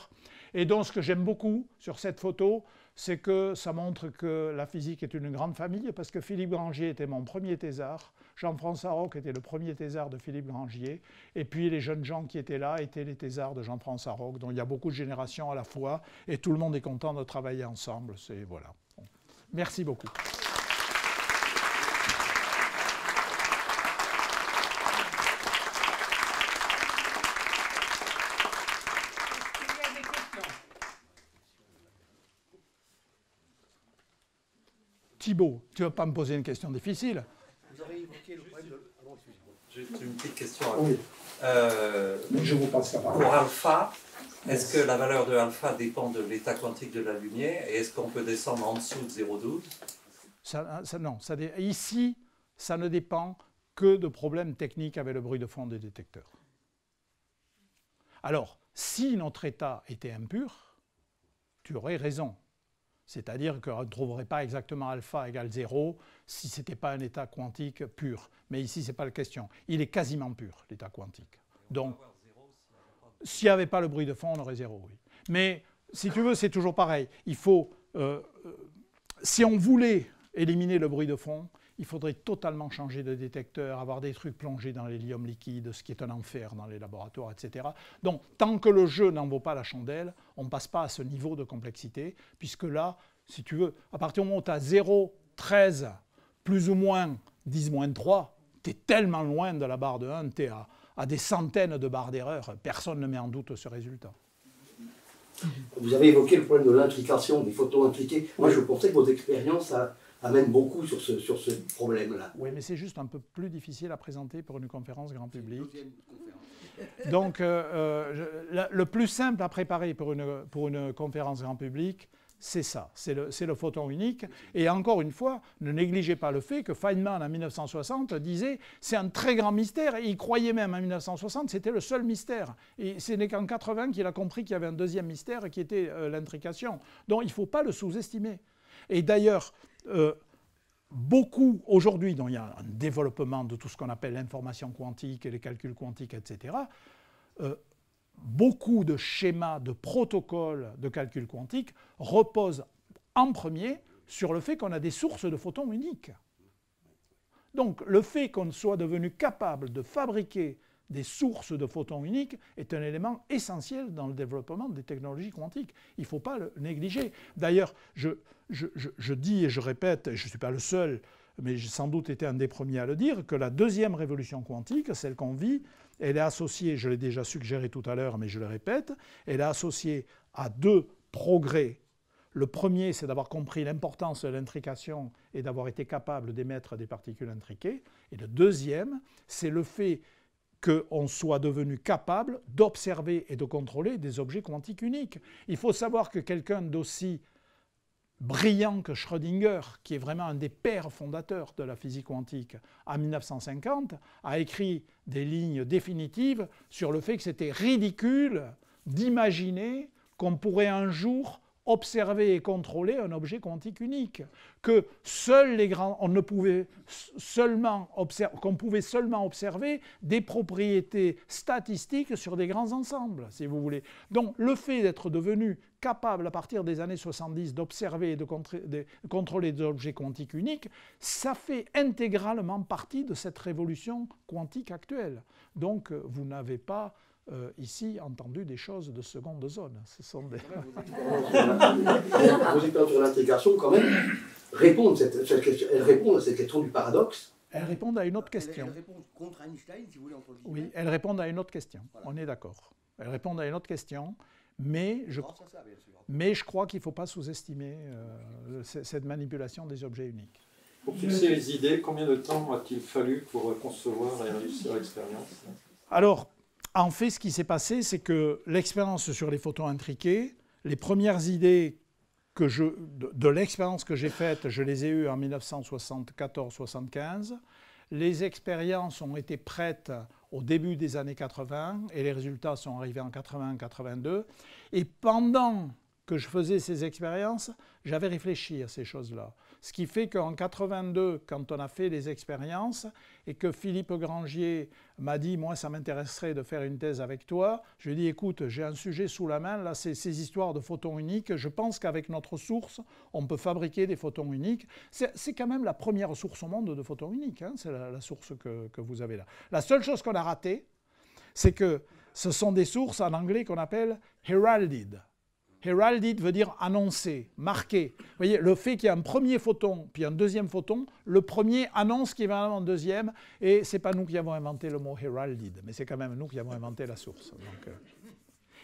Et donc, ce que j'aime beaucoup sur cette photo, c'est que ça montre que la physique est une grande famille, parce que Philippe Grangier était mon premier thésard, Jean-François Roque était le premier thésard de Philippe Grangier, et puis les jeunes gens qui étaient là étaient les thésards de Jean-François Roque. Donc, il y a beaucoup de générations à la fois, et tout le monde est content de travailler ensemble. C'est voilà. Merci beaucoup. Thibault, tu ne vas pas me poser une question difficile. Vous avez évoqué le problème de... Ah j'ai une petite question. À vous. Euh, je vous passe la Pour alpha, est-ce que la valeur de alpha dépend de l'état quantique de la lumière et est-ce qu'on peut descendre en dessous de 0,12 hein, Non, ici, ça ne dépend que de problèmes techniques avec le bruit de fond des détecteurs. Alors, si notre état était impur, tu aurais raison. C'est-à-dire qu'on ne trouverait pas exactement alpha égale 0 si ce n'était pas un état quantique pur. Mais ici, ce n'est pas la question. Il est quasiment pur, l'état quantique. Donc, s'il n'y avait pas le bruit de fond, on aurait 0, oui. Mais si tu veux, c'est toujours pareil. Il faut, euh, euh, si on voulait éliminer le bruit de fond, il faudrait totalement changer de détecteur, avoir des trucs plongés dans l'hélium liquide, ce qui est un enfer dans les laboratoires, etc. Donc, tant que le jeu n'en vaut pas la chandelle, on ne passe pas à ce niveau de complexité, puisque là, si tu veux, à partir du moment où tu as 0, 13, plus ou moins 10 moins 3, tu es tellement loin de la barre de 1, tu es à, des centaines de barres d'erreur. Personne ne met en doute ce résultat. Vous avez évoqué le problème de l'implication, des photos impliquées. Moi, je pensais que vos expériences à amène beaucoup sur ce, sur ce problème-là. Oui, mais c'est juste un peu plus difficile à présenter pour une conférence grand public. Donc, euh, euh, le plus simple à préparer pour une, pour une conférence grand public, c'est ça, c'est le, le, photon unique. Et encore une fois, ne négligez pas le fait que Feynman en 1960 disait c'est un très grand mystère, et il croyait même en 1960 c'était le seul mystère. Et ce n'est qu'en 80 qu'il a compris qu'il y avait un deuxième mystère qui était euh, l'intrication. Donc il ne faut pas le sous-estimer. Et d'ailleurs, euh, beaucoup aujourd'hui, dont il y a un développement de tout ce qu'on appelle l'information quantique et les calculs quantiques, etc., euh, beaucoup de schémas, de protocoles de calcul quantique reposent en premier sur le fait qu'on a des sources de photons uniques. Donc le fait qu'on soit devenu capable de fabriquer des sources de photons uniques est un élément essentiel dans le développement des technologies quantiques. Il ne faut pas le négliger. D'ailleurs, je, dis et je répète, et je ne suis pas le seul, mais j'ai sans doute été un des premiers à le dire, que la deuxième révolution quantique, celle qu'on vit, elle est associée, je l'ai déjà suggéré tout à l'heure, mais je le répète, elle est associée à deux progrès le premier, c'est d'avoir compris l'importance de l'intrication et d'avoir été capable d'émettre des particules intriquées. Et le deuxième, c'est le fait qu'on soit devenu capable d'observer et de contrôler des objets quantiques uniques. Il faut savoir que quelqu'un d'aussi brillant que Schrödinger, qui est vraiment un des pères fondateurs de la physique quantique, en 1950, a écrit des lignes définitives sur le fait que c'était ridicule d'imaginer qu'on pourrait un jour observer et contrôler un objet quantique unique, que seuls les grands, on ne pouvait seulement observer, qu'on pouvait seulement observer des propriétés statistiques sur des grands ensembles, si vous voulez. Donc le fait d'être devenu capable à partir des années 70 d'observer et de, de, contrôler des objets quantiques uniques, ça fait intégralement partie de cette révolution quantique actuelle. Donc vous n'avez pas euh, ici entendu des choses de seconde zone. Ce sont des... l'intégration, quand même, répondent, cette, question, elles répondent à cette question du paradoxe. Elles répondent à une autre question. Elles, répondent contre Einstein, si vous voulez, Oui, elles répondent à une autre question. On est d'accord. Elles répondent à une autre question. Mais je, mais je crois qu'il ne faut pas sous-estimer euh, cette manipulation des objets uniques. Pour fixer les idées, combien de temps a-t-il fallu pour concevoir et réussir l'expérience Alors, en fait, ce qui s'est passé, c'est que l'expérience sur les photos intriqués, les premières idées que je, de, l'expérience que j'ai faite, je les ai eues en 1974-75. Les expériences ont été prêtes au début des années 80 et les résultats sont arrivés en 80-82. Et pendant que je faisais ces expériences, j'avais réfléchi à ces choses-là. Ce qui fait qu'en 82, quand on a fait les expériences et que Philippe Grangier m'a dit, moi, ça m'intéresserait de faire une thèse avec toi, je lui ai dit, écoute, j'ai un sujet sous la main, là, c'est ces histoires de photons uniques. Je pense qu'avec notre source, on peut fabriquer des photons uniques. C'est quand même la première source au monde de photons uniques. Hein. c'est la, source que, que vous avez là. La seule chose qu'on a ratée, c'est que ce sont des sources en anglais qu'on appelle heralded. Heralded veut dire annoncer, marquer. Vous voyez, le fait qu'il y a un premier photon, puis un deuxième photon, le premier annonce qu'il va y avoir un deuxième, et ce n'est pas nous qui avons inventé le mot heralded, mais c'est quand même nous qui avons inventé la source. Euh.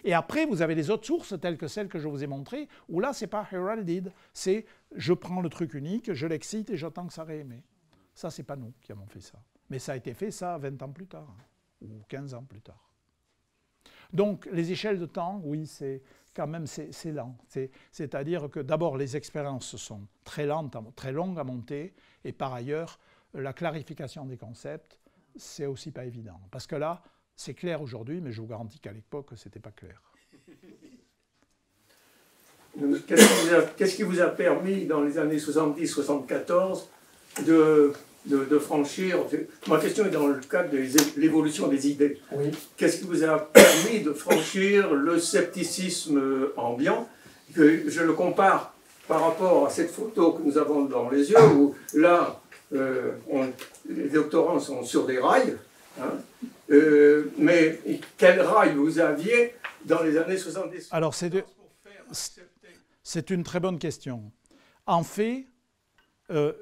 Et après, vous avez les autres sources, telles que celles que je vous ai montrées, où là, ce n'est pas heralded, c'est je prends le truc unique, je l'excite et j'attends que ça réaimé. Ça, ce n'est pas nous qui avons fait ça. Mais ça a été fait, ça, 20 ans plus tard, ou 15 ans plus tard. Donc, les échelles de temps, oui, c'est quand même, c'est lent. C'est-à-dire que d'abord, les expériences sont très lentes, très longues à monter, et par ailleurs, la clarification des concepts, c'est aussi pas évident. Parce que là, c'est clair aujourd'hui, mais je vous garantis qu'à l'époque, c'était pas clair. Qu'est-ce qui vous a permis, dans les années 70-74, de de, franchir. Ma question est dans le cadre de l'évolution des idées. Qu'est-ce qui vous a permis de franchir le scepticisme euh, ambiant que Je le compare par rapport à cette photo que nous avons dans les yeux, où là, euh, les doctorants sont sur des rails, hein, euh, mais quel rail vous aviez dans les années 70 Alors, c'est une très bonne question. En fait, euh,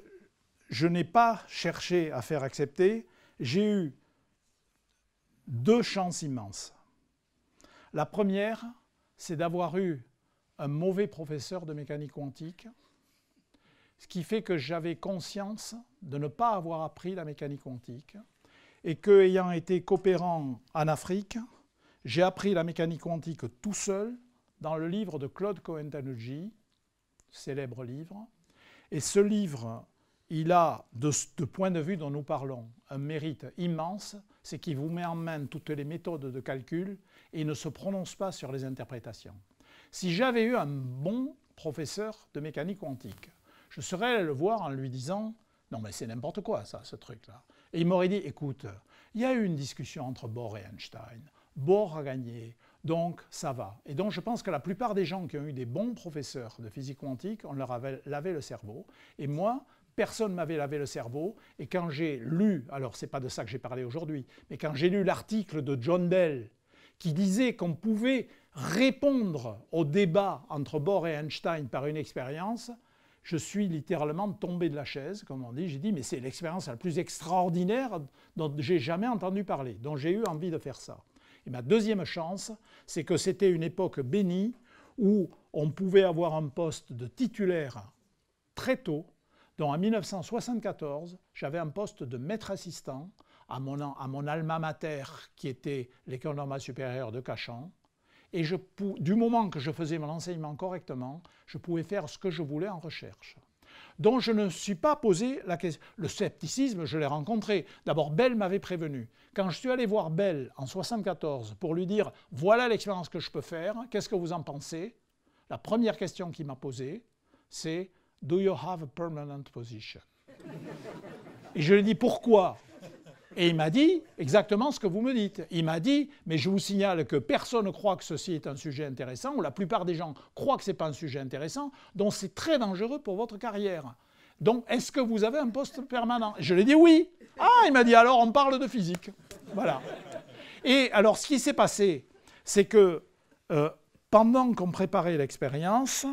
je n'ai pas cherché à faire accepter, j'ai eu deux chances immenses. La première, c'est d'avoir eu un mauvais professeur de mécanique quantique, ce qui fait que j'avais conscience de ne pas avoir appris la mécanique quantique et que, ayant été coopérant en Afrique, j'ai appris la mécanique quantique tout seul dans le livre de Claude cohen célèbre livre. Et ce livre il a, de ce point de vue dont nous parlons, un mérite immense, c'est qu'il vous met en main toutes les méthodes de calcul et ne se prononce pas sur les interprétations. Si j'avais eu un bon professeur de mécanique quantique, je serais allé le voir en lui disant Non, mais c'est n'importe quoi, ça, ce truc-là. Et il m'aurait dit Écoute, il y a eu une discussion entre Bohr et Einstein. Bohr a gagné, donc ça va. Et donc je pense que la plupart des gens qui ont eu des bons professeurs de physique quantique, on leur avait lavé le cerveau. Et moi, personne m'avait lavé le cerveau. Et quand j'ai lu, alors c'est pas de ça que j'ai parlé aujourd'hui, mais quand j'ai lu l'article de John Bell qui disait qu'on pouvait répondre au débat entre Bohr et Einstein par une expérience, je suis littéralement tombé de la chaise, comme on dit. J'ai dit, mais c'est l'expérience la plus extraordinaire dont j'ai jamais entendu parler, dont j'ai eu envie de faire ça. Et ma deuxième chance, c'est que c'était une époque bénie où on pouvait avoir un poste de titulaire très tôt, donc en 1974, j'avais un poste de maître assistant à mon, alma mater, qui était l'École normale supérieure de Cachan. Et du moment que je faisais mon enseignement correctement, je pouvais faire ce que je voulais en recherche. Donc je ne suis pas posé la question. Le scepticisme, je l'ai rencontré. D'abord, Bell m'avait prévenu. Quand je suis allé voir Bell en 1974 pour lui dire voilà l'expérience que je peux faire, qu'est-ce que vous en pensez La première question qu'il m'a posée, c'est Do you have a permanent position? Et je lui ai dit pourquoi Et il m'a dit exactement ce que vous me dites. Il m'a dit, mais je vous signale que personne ne croit que ceci est un sujet intéressant, ou la plupart des gens croient que ce n'est pas un sujet intéressant, donc c'est très dangereux pour votre carrière. Donc, est-ce que vous avez un poste permanent Je lui ai dit oui. Ah, il m'a dit alors on parle de physique. Voilà. Et alors, ce qui s'est passé, c'est que euh, pendant qu'on préparait l'expérience,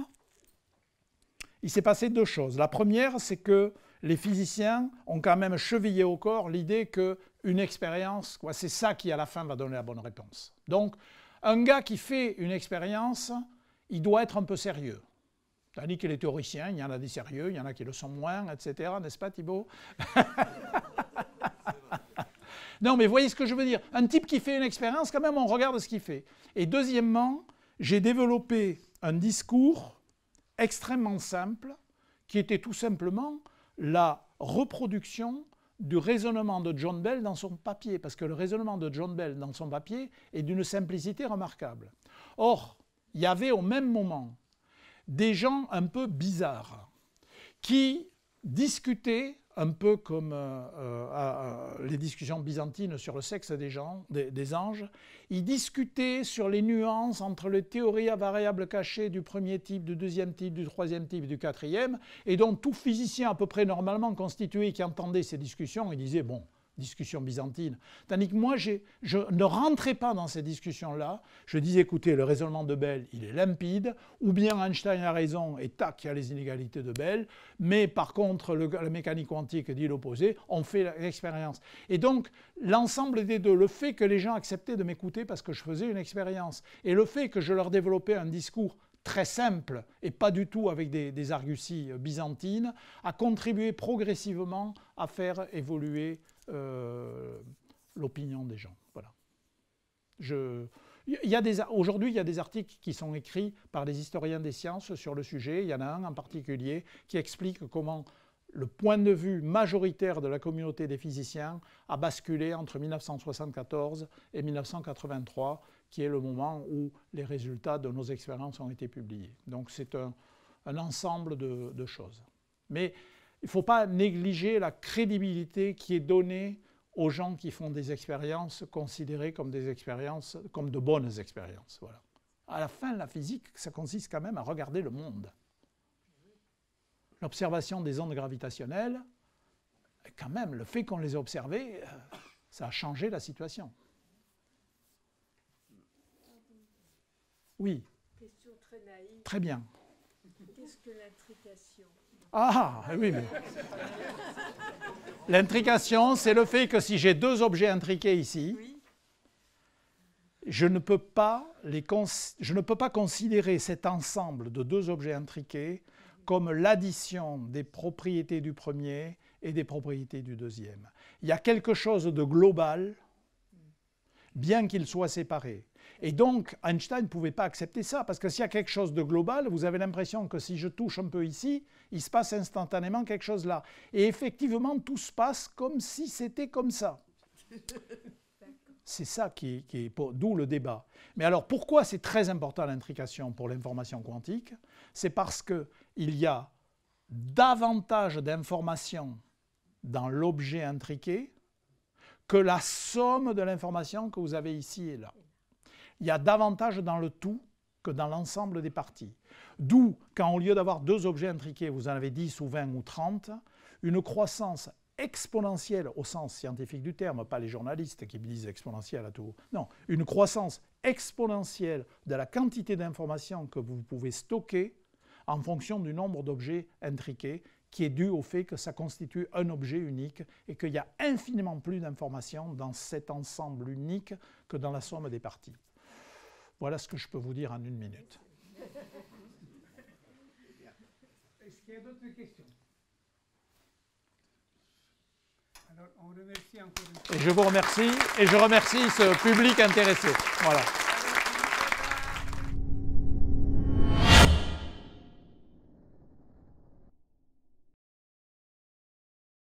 il s'est passé deux choses. La première, c'est que les physiciens ont quand même chevillé au corps l'idée que une expérience, quoi, c'est ça qui à la fin va donner la bonne réponse. Donc, un gars qui fait une expérience, il doit être un peu sérieux. Tandis que les théoriciens, il y en a des sérieux, il y en a qui le sont moins, etc. N'est-ce pas, Thibault Non, mais voyez ce que je veux dire. Un type qui fait une expérience, quand même, on regarde ce qu'il fait. Et deuxièmement, j'ai développé un discours extrêmement simple, qui était tout simplement la reproduction du raisonnement de John Bell dans son papier, parce que le raisonnement de John Bell dans son papier est d'une simplicité remarquable. Or, il y avait au même moment des gens un peu bizarres qui discutaient un peu comme euh, euh, les discussions byzantines sur le sexe des, gens, des, anges, ils discutaient sur les nuances entre les théories à variables cachées du premier type, du deuxième type, du troisième type, du quatrième, et donc tout physicien à peu près normalement constitué qui entendait ces discussions, il disait, bon, discussion byzantine. Tandis que moi, je ne rentrais pas dans ces discussions-là. Je disais, écoutez, le raisonnement de Bell, il est limpide, ou bien Einstein a raison et tac, il y a les inégalités de Bell, mais par contre, la mécanique quantique dit l'opposé, on fait l'expérience. Et donc, l'ensemble des deux, le fait que les gens acceptaient de m'écouter parce que je faisais une expérience, et le fait que je leur développais un discours très simple et pas du tout avec des, des arguties euh, byzantines, a contribué progressivement à faire évoluer euh, l'opinion des gens. Voilà. y Aujourd'hui, il y a des articles qui sont écrits par des historiens des sciences sur le sujet. Il y en a un en particulier qui explique comment le point de vue majoritaire de la communauté des physiciens a basculé entre 1974 et 1983, qui est le moment où les résultats de nos expériences ont été publiés. Donc c'est un, ensemble de, de choses. Mais il ne faut pas négliger la crédibilité qui est donnée aux gens qui font des expériences considérées comme des expériences, comme de bonnes expériences. Voilà. À la fin, la physique, ça consiste quand même à regarder le monde. L'observation des ondes gravitationnelles, quand même, le fait qu'on les ait observées, euh, ça a changé la situation. Oui. Question très naïve. Très bien. Qu'est-ce que l'intrication ah, oui, mais... L'intrication, c'est le fait que si j'ai deux objets intriqués ici, je, ne peux pas je ne peux pas considérer cet ensemble de deux objets intriqués comme l'addition des propriétés du premier et des propriétés du deuxième. Il y a quelque chose de global, bien qu'ils soient séparés. Et donc, Einstein ne pouvait pas accepter ça, parce que s'il y a quelque chose de global, vous avez l'impression que si je touche un peu ici, il se passe instantanément quelque chose là. Et effectivement, tout se passe comme si c'était comme ça. C'est ça qui, est, d'où le débat. Mais alors pourquoi c'est très important l'intrication pour l'information quantique C'est parce qu'il y a davantage d'informations dans l'objet intriqué que la somme de l'information que vous avez ici et là. Il y a davantage dans le tout que dans l'ensemble des parties. D'où, quand au lieu d'avoir deux objets intriqués, vous en avez 10 ou 20 ou 30, une croissance exponentielle au sens scientifique du terme, pas les journalistes qui me disent exponentielle à tout. Non, une croissance exponentielle de la quantité d'informations que vous pouvez stocker en fonction du nombre d'objets intriqués qui est dû au fait que ça constitue un objet unique et qu'il y a infiniment plus d'informations dans cet ensemble unique que dans la somme des parties. Voilà ce que je peux vous dire en une minute. Il y a d'autres questions Alors, on remercie encore une fois. Et je vous remercie et je remercie ce public intéressé. Voilà.